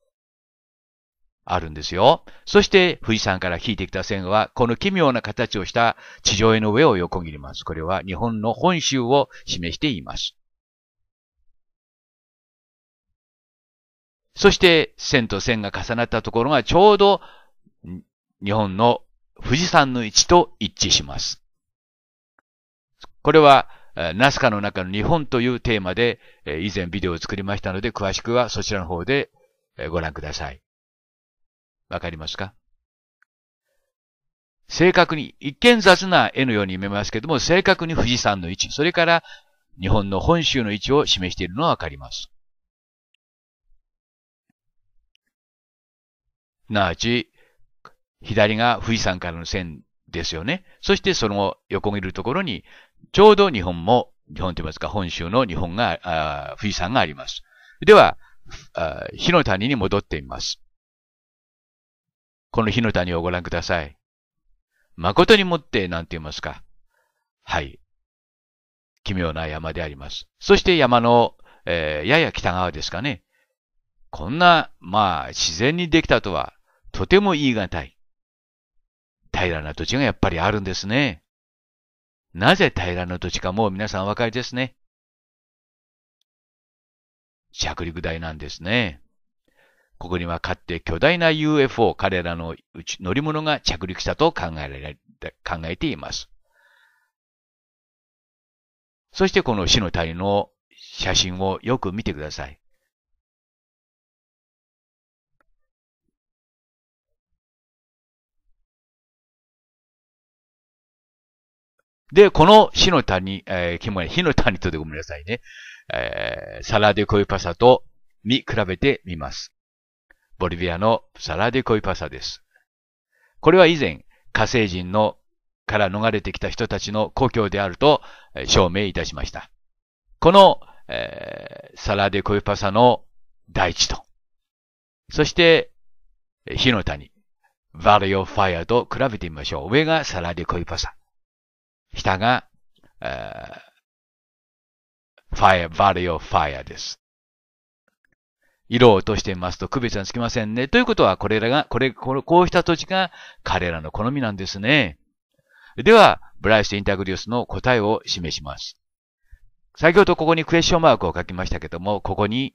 B: あるんですよ。そして富士山から引いてきた線は、この奇妙な
C: 形をした地上絵の上を横切ります。これは日本の本州を示しています。そして線と線が重なったところがちょうど日本の富士山の位置
B: と一致します。これはナスカの中の日本
C: というテーマで以前ビデオを作りましたので詳しくはそちらの方でご覧ください。わかりますか正確に、一見雑な絵のように見えますけども、正確に富士山の位置、それから日本の本州の位置を示しているのはわかります。なあち、左が富士山からの線で
B: すよね。そしてその横切るところに、ちょうど日本も、日本と言いますか、本州の日本が、富士山があります。では、火の谷に戻ってみ
C: ます。この火の谷をご覧ください。誠にもって、なんて言いますか。はい。奇妙な山であります。
B: そして山の、えー、やや北側ですかね。こんな、まあ、
C: 自然にできたとは、とても言い難い。平らな土地がやっぱりあるんですね。なぜ平らな土地かもう皆さんお分かりですね。着陸台なんですね。ここにはかって巨大な UFO 彼らのうち乗り物が着陸したと考えられ、考えています。そしてこの死の谷の写真をよく見てください。で、この死の谷、えー、肝に火の谷とでごめんなさいね。えー、サラデコイパサと見比べてみます。
B: ボリビアのサラデコイパサです。これは以前、火星人のから逃れてきた人たちの故郷であると証明いたしました。この、えー、サラデ・コイパサの大地と、そし
C: て、火の谷、バリオ・ファイアと比べてみましょう。上がサラデ・コイパサ。下が、えー、ファイア、バリオ・ファイアです。色を落としてみますと区別がつきま
B: せんね。ということは、これらが、これ、この、こうした土地が彼らの好みなんですね。では、ブライス・インタグリウスの答えを示します。先ほどここにクエスチョンマークを書きましたけども、ここに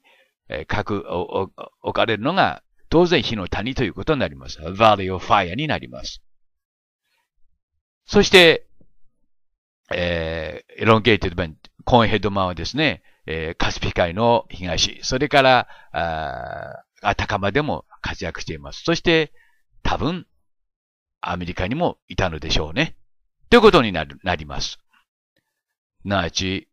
B: 書く、置かれるのが、当然火の谷ということになります。Valley of Fire になります。そして、えー、エロンゲイテッドバン、コーンヘッドマンはですね、えー、カスピ海の東、それから、ああ、かまでも
C: 活躍しています。そして、多分、アメリカにもいたのでしょうね。ということになる、なります。なあち、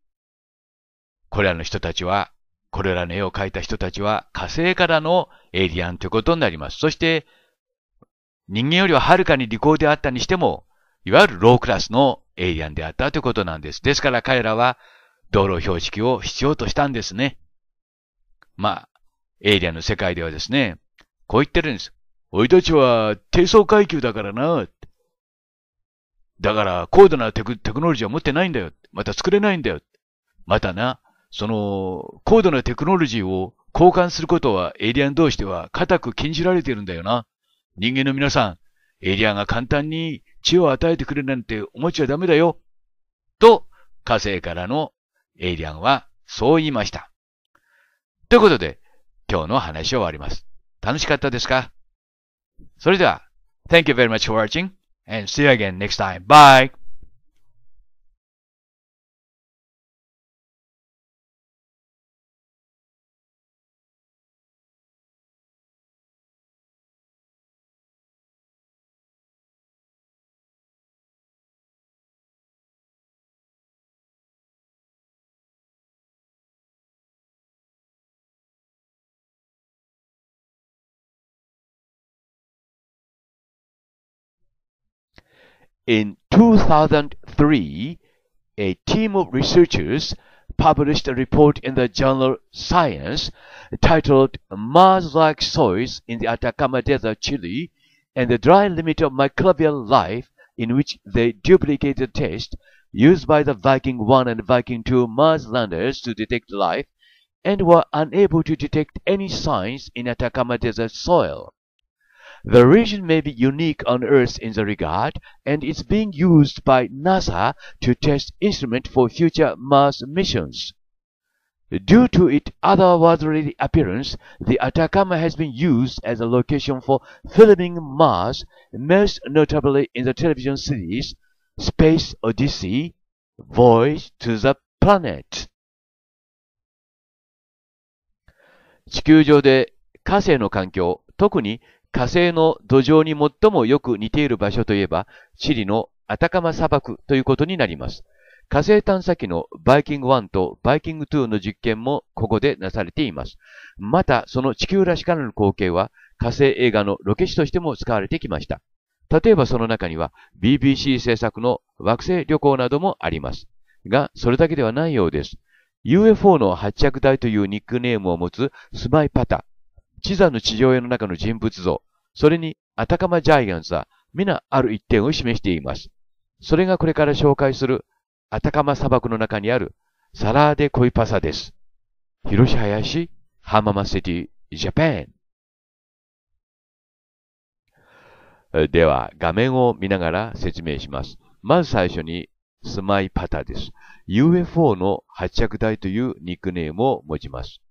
B: これらの人たちは、これらの絵を描いた人たちは火星からのエイリアンということになります。そして、人間よりははるかに利口であったにしても、いわゆるロークラスのエイリアンであったということなんです。ですから彼らは道路標識を必要としたんですね。まあ、エイリアンの世界ではですね、こう言ってるんです。おいたちは低層階級だからな。だから高度なテクノロジーは持ってないんだよ。また作れないんだよ。またな、その高度なテクノロジーを交換することはエイリアン同士では固く禁じられてるんだよな。人間の皆さん、エイリアンが簡単に知を与えてくれなんて思っちゃダメだよ。と、火星からのエイリアンはそう言いました。ということで、今日の話を終わります。楽し
C: かったですかそれでは、Thank you very much for watching and see you again next time. Bye! In 2003, a team of researchers published
B: a report in the journal Science titled Mars-like soils in the Atacama Desert, Chile, and the dry limit of microbial life in which they duplicated tests used by the Viking 1 and Viking 2 Mars landers to detect life and were unable to detect any signs in Atacama Desert soil. The region may be unique on Earth in the regard, and is being used by NASA to test instruments for future Mars missions. Due to its otherworldly appearance, the Atacama has been used as a location for filming Mars, most notably in the television series
C: Space Odyssey Voyage to the Planet. 地球上で火星の環境、特に火星の土壌に最もよく似ている場所といえば、チリの
B: アタカマ砂漠ということになります。火星探査機のバイキング1とバイキング2の実験もここでなされています。また、その地球らしからぬ光景は火星映画のロケ地としても使われてきました。例えばその中には BBC 制作の惑星旅行などもあります。が、それだけではないようです。UFO の発着台というニックネームを持つスマイパタ地座の地上絵の中の人物像、それにアタカマジャイアンツは皆ある一点を示しています。それがこれから紹介するアタカマ砂漠の中にあるサラーデ・コイパ
C: サです。広島林、ハママセティ、ジャパン。では、画面を見ながら説明しま
B: す。まず最初に、スマイパタです。UFO の発着台というニックネームを持ちます。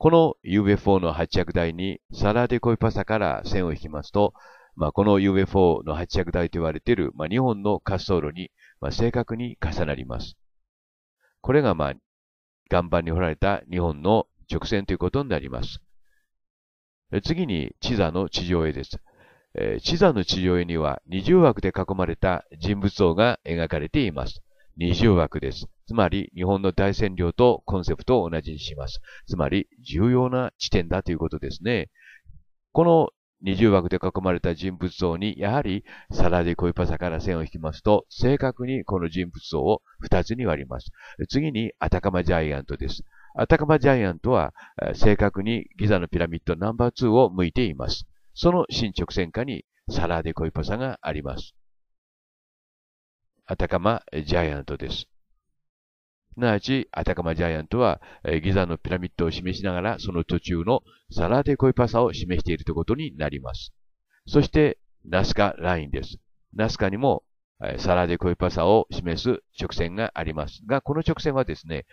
B: この UFO の発着台にサラデコイパサから線を引きますと、まあ、この UFO の発着台と言われている、まあ、本の
C: 滑走路に、まあ、正確に重なります。これが、まあ、岩盤に掘られた日本の直線ということになります。次に、
B: 地座の地上絵です。えー、地座の地上絵には20枠で囲まれた人物像が描かれています。20枠です。つまり、日本の大占領とコンセプトを同じにします。つまり、重要な地点だということですね。この20枠で囲まれた人物像に、やはり、サラディ・コイパサから線を引きますと、正確にこの人物像を2つに割ります。次に、アタカマジャイアントです。アタカマジャイアントは、正確にギザのピラミッドナンバー2を向いていま
C: す。その進捗線下に、サラディ・コイパサがあります。アタカマジャイアントです。すなわち、アタカマジャイアント
B: は、ギザのピラミッドを示しながら、その途中のサラーテコイパサを示しているということになります。そして、ナスカラインです。ナスカにも、サラーテコイパサを示す直線がありますが、この直線はですね、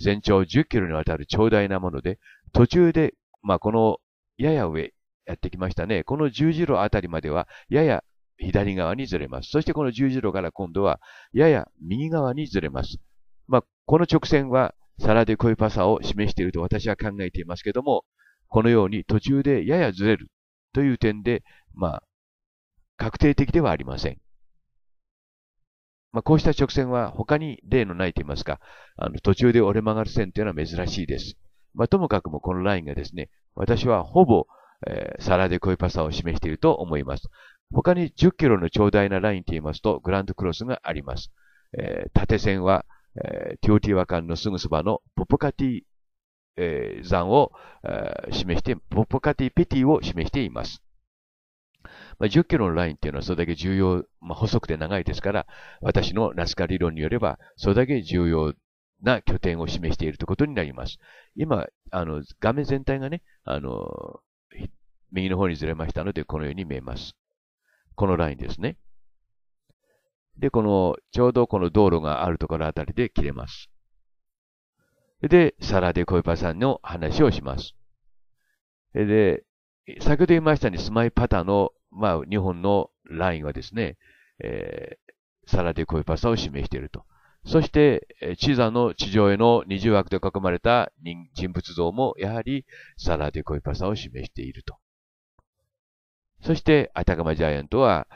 B: 全長10キロにわたる長大なもので、途中で、まあ、このやや上、やってきましたね。この十字路あたりまでは、やや左側にずれます。そしてこの十字路から今度はやや右側にずれます。まあ、この直線はサラデコイパサを示していると私は考えていますけども、このように途中でややずれるという点で、まあ、確定的ではありません。まあ、こうした直線は他に例のないと言いますか、あの途中で折れ曲がる線というのは珍しいです。まあ、ともかくもこのラインがですね、私はほぼ、えー、サラデコイパサを示していると思います。他に10キロの長大なラインと言いますと、グランドクロスがあります。えー、縦線は、えー、ティオティワカンのすぐそばのポポカティ、えー、山を、えー、示して、ポポカティペティを示しています。まあ、10キロのラインっていうのはそれだけ重要、まあ、細くて長いですから、私のナスカ理論によれば、それだけ重要な拠点を示しているということになります。今、あの、画面全体がね、あの、右の方にずれましたので、このように見えます。このラインですね。で、この、ちょうどこの道路があるところあたりで切れます。で、サラデコイパさんの話をします。で、先ほど言いましたように、スマイパターの、まあ、日本のラインはですね、えー、サラデコイパさを示していると。そして、地座の地上への二重枠で囲まれた人物像も、やはりサラデコイパさを示していると。そして、アタカマジャイアントは、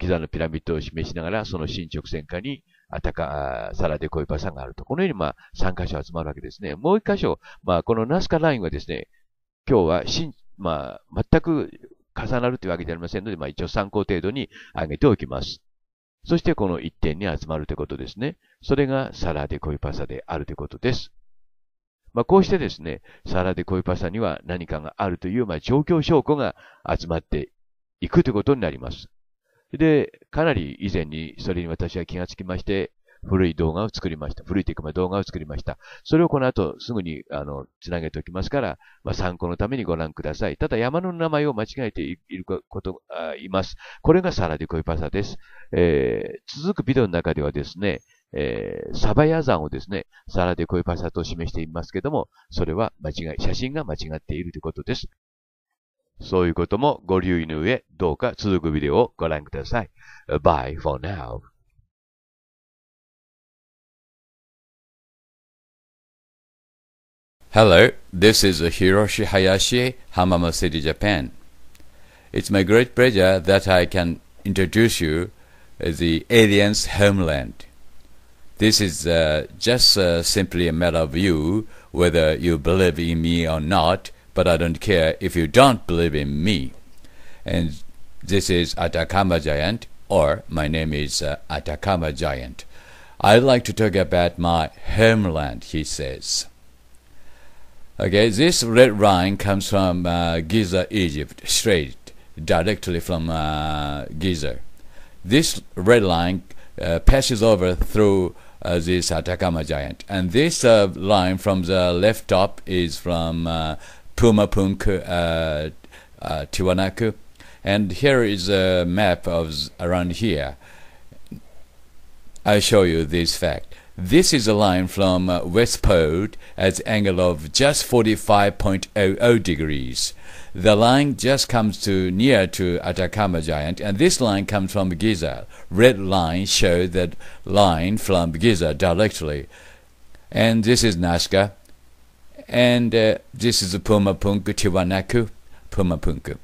B: ギザのピラミッドを示しながら、その進直線下に、アタカ、サラデコイパさんがあると。このように、まあ、3箇所集まるわけですね。もう1箇所、まあ、このナスカラインはですね、今日は、新、まあ、全く重なるというわけではありませんので、まあ、一応参考程度に挙げておきます。そして、この1点に集まるということですね。それがサラデコイパサであるということです。まあ、こうしてですね、サラでコイパスタには何かがあるという、まあ、状況証拠が集まっていくということになります。で、かなり以前にそれに私は気がつきまして、古い動画を作りました。古いテクマ動画を作りました。それをこの後すぐに、あの、つなげておきますから、まあ、参考のためにご覧ください。ただ山の名前を間違えていること、あいます。これがサラディコイパサです。えー、続くビデオの中ではですね、えー、サバヤ山をですね、サラデコイパサトを示していますけども、それは間違い、写真が間違っているということです。
C: そういうこともご留意の上、どうか続くビデオをご覧ください。Bye for now.
B: Hello, this is Hiroshi Hayashi, Hamama City, Japan. It's my great pleasure that I can introduce you the alien's homeland. This is uh, just uh, simply a matter of you, whether you believe in me or not, but I don't care if you don't believe in me. And this is Atacama Giant, or my name is uh, Atacama Giant. I would like to talk about my homeland, he says. Okay, this red Line comes from uh, Giza, Egypt, straight, directly from uh, Giza. This red line uh, passes over through uh, this Atacama giant. And this uh, line from the left top is from uh, uh, uh Tiwanaku. And here is a map of around here. I show you this fact. This is a line from uh, West Pole at angle of just 45.00 degrees. The line just comes to near to Atacama Giant, and this line comes from Giza. Red line shows that line from Giza directly, and this is Nazca, and uh, this is the Punku, Tiwanaku, Puma Punku,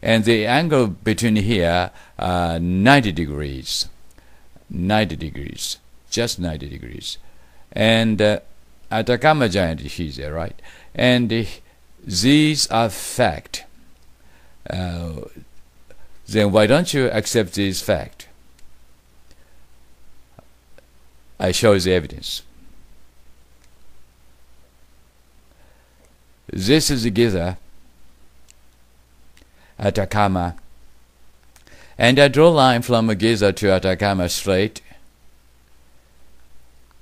B: and the angle between here uh, 90 degrees, 90 degrees, just 90 degrees, and uh, Atacama Giant is here, right, and. Uh, these are fact. Uh, then why don't you accept these fact? I show the evidence. This is the Giza, Atacama, and I draw a line from Giza to Atacama straight,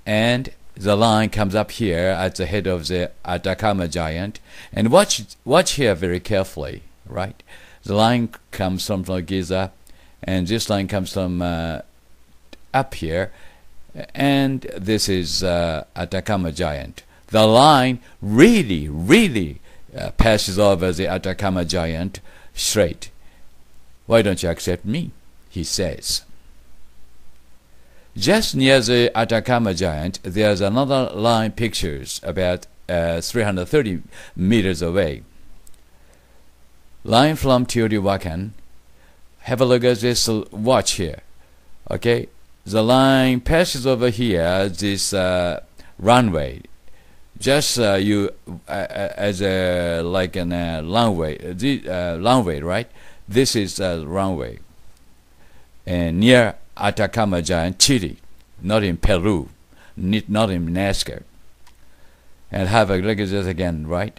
B: and the line comes up here at the head of the Atacama giant, and watch watch here very carefully, right? The line comes from Giza, and this line comes from uh, up here, and this is uh, Atacama giant. The line really, really uh, passes over the Atacama giant straight. Why don't you accept me? He says. Just near the Atacama Giant, there's another line pictures about uh, 330 meters away. Line from Teotihuacan. Have a look at this watch here. Okay, the line passes over here, this uh, runway. Just uh, you uh, uh, as a like an uh, runway, uh, the runway, right? This is a runway, and near Atacama Giant, Chile, not in Peru, not in Nazca. And have a look at this again, right?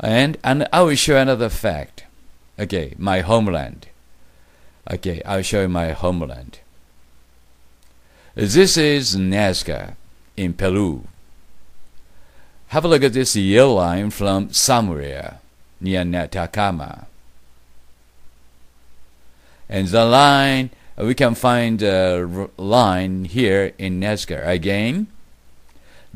B: And, and I will show another fact. Okay, my homeland. Okay, I'll show you my homeland. This is Nazca in Peru. Have a look at this yellow line from somewhere near Atacama. And the line, uh, we can find the line here in Nazca. Again,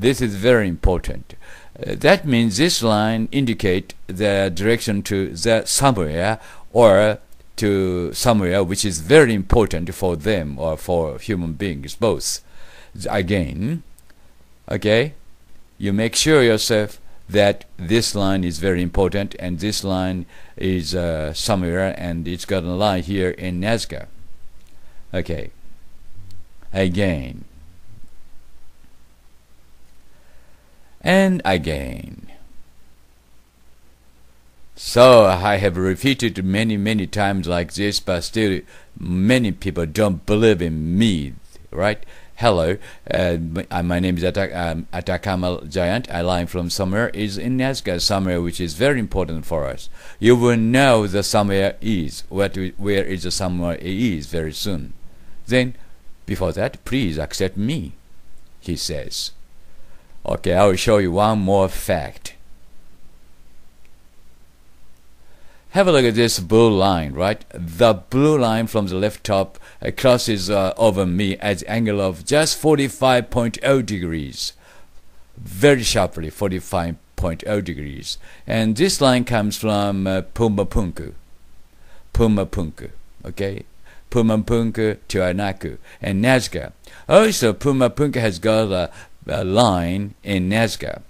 B: this is very important. Uh, that means this line indicate the direction to the somewhere uh, or to somewhere uh, which is very important for them or for human beings both. Again, okay, you make sure yourself that this line is very important and this line is uh, somewhere and it's going to lie here in Nazca. Okay. Again. And again. So I have repeated many, many times like this, but still many people don't believe in me, right? hello, uh, my name is Atak um, Atacama Giant. I am from somewhere is in Nazca somewhere, which is very important for us. You will know the somewhere is what where is the somewhere is very soon. Then, before that, please accept me, he says. Okay, I will show you one more fact. have a look at this blue line, right? The blue line from the left top crosses uh, over me at the angle of just 45.0 degrees, very sharply, 45.0 degrees. And this line comes from uh, Pumapunku, Pumapunku, okay? Pumapunku to Anaku and Nazca. Also, Pumapunku has got a, a line in Nazca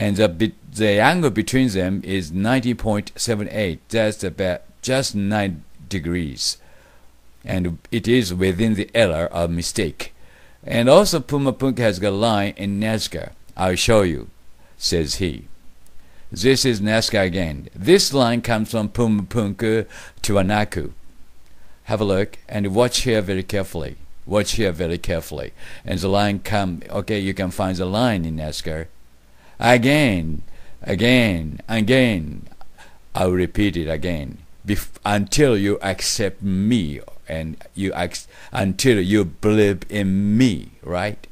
B: and the, the angle between them is 90.78 that's about just 9 degrees and it is within the error of mistake and also Pumapunk has a line in Nazca I'll show you says he this is Nazca again this line comes from Pumapunk to Anaku have a look and watch here very carefully watch here very carefully and the line come okay you can find the line in Nazca again, again, again. I'll repeat it again bef- until you accept me and you ac- until you believe in me, right?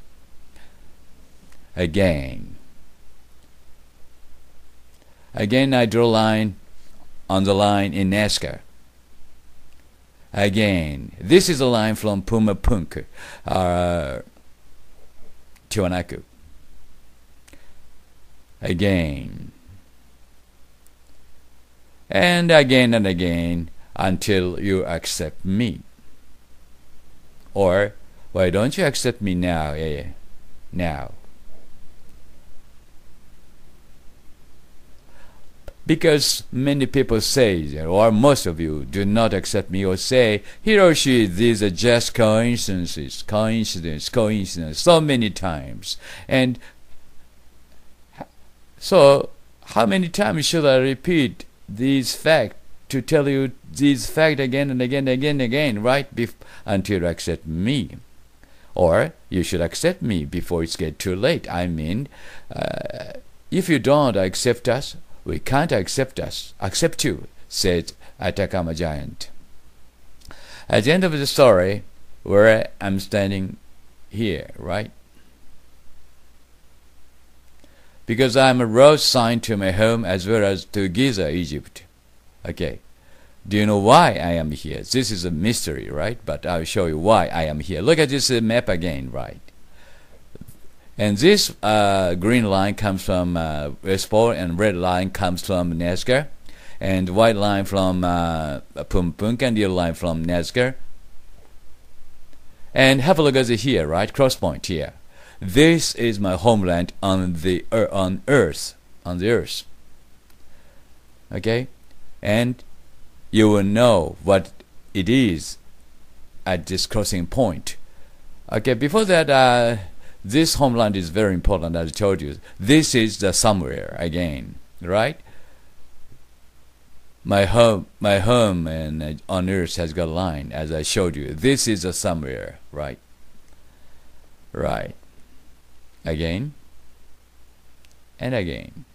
B: Again. Again, I draw a line on the line in NASCAR. Again, this is a line from Puma Punk, uh, Tiwanaku again. And again and again until you accept me. Or, why don't you accept me now? Yeah, yeah. Now. because many people say, or most of you do not accept me or say, he or she, these are just coincidences, coincidence, coincidence, so many times. And so, how many times should I repeat these fact to tell you these fact again and again and again and again, right? Bef until you accept me. Or you should accept me before it's get too late. I mean, uh, if you don't accept us, we can't accept us, accept you, said Atacama Giant. At the end of the story, where I'm standing here, right? because I am a road sign to my home as well as to Giza, Egypt. Okay. Do you know why I am here? This is a mystery, right? But I'll show you why I am here. Look at this uh, map again, right? And this uh, green line comes from uh, and red line comes from Nazca, and white line from uh, Pumpunk, and yellow line from Nazca. And have a look at it here, right? Cross point here. This is my homeland on the er, on earth, on the earth. Okay, and you will know what it is at this crossing point. Okay, before that, uh, this homeland is very important, as I told you. This is the somewhere again, right? My home, my home, and uh, on earth has got a line, as I showed you. This is a somewhere, right? Right again and again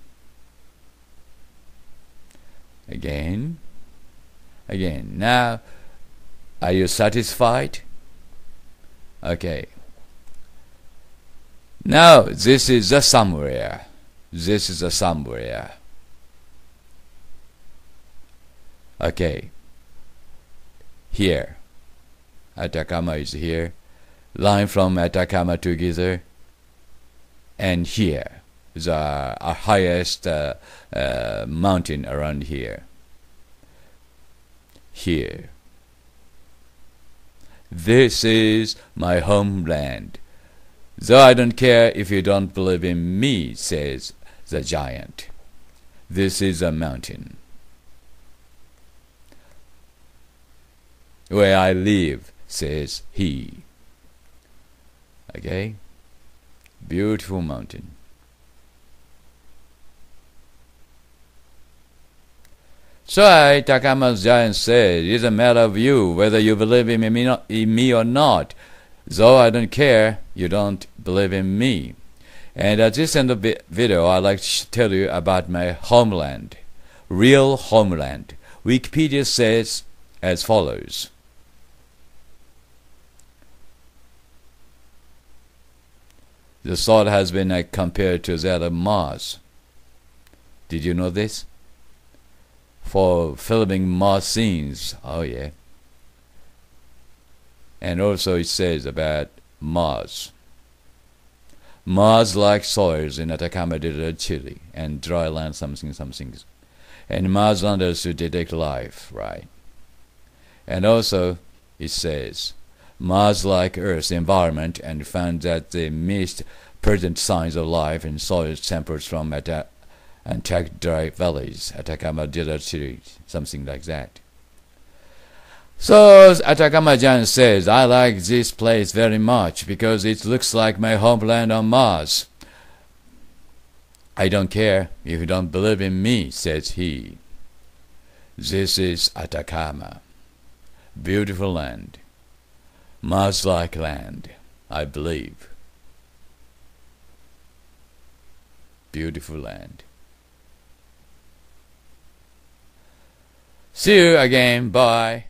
B: again again now are you satisfied okay now this is a somewhere this is a somewhere okay here Atacama is here line from Atacama to and here, the highest uh, uh, mountain around here. Here. This is my homeland. Though I don't care if you don't believe in me, says the giant. This is a mountain. Where I live, says he. Okay? Beautiful mountain. So I, Takama's giant, said, It is a matter of you whether you believe in me or not. Though I don't care, you don't believe in me. And at this end of the video, I'd like to tell you about my homeland, real homeland. Wikipedia says as follows. The Sol has been uh, compared to that of Mars. Did you know this? For filming Mars scenes. Oh, yeah. And also, it says about Mars. Mars like soils in Atacama Desert, Chile, and dry land, something, something. And Marslanders to detect life, right? And also, it says, Mars-like Earth's environment and found that they missed present signs of life in soil samples from Ata- Antarctic valleys, Atacama Desert Series, something like that. So Atacama Jan says, I like this place very much because it looks like my homeland on Mars. I don't care if you don't believe in me, says he. This is Atacama. Beautiful land. Mars like land, I believe. Beautiful land. See you again. Bye.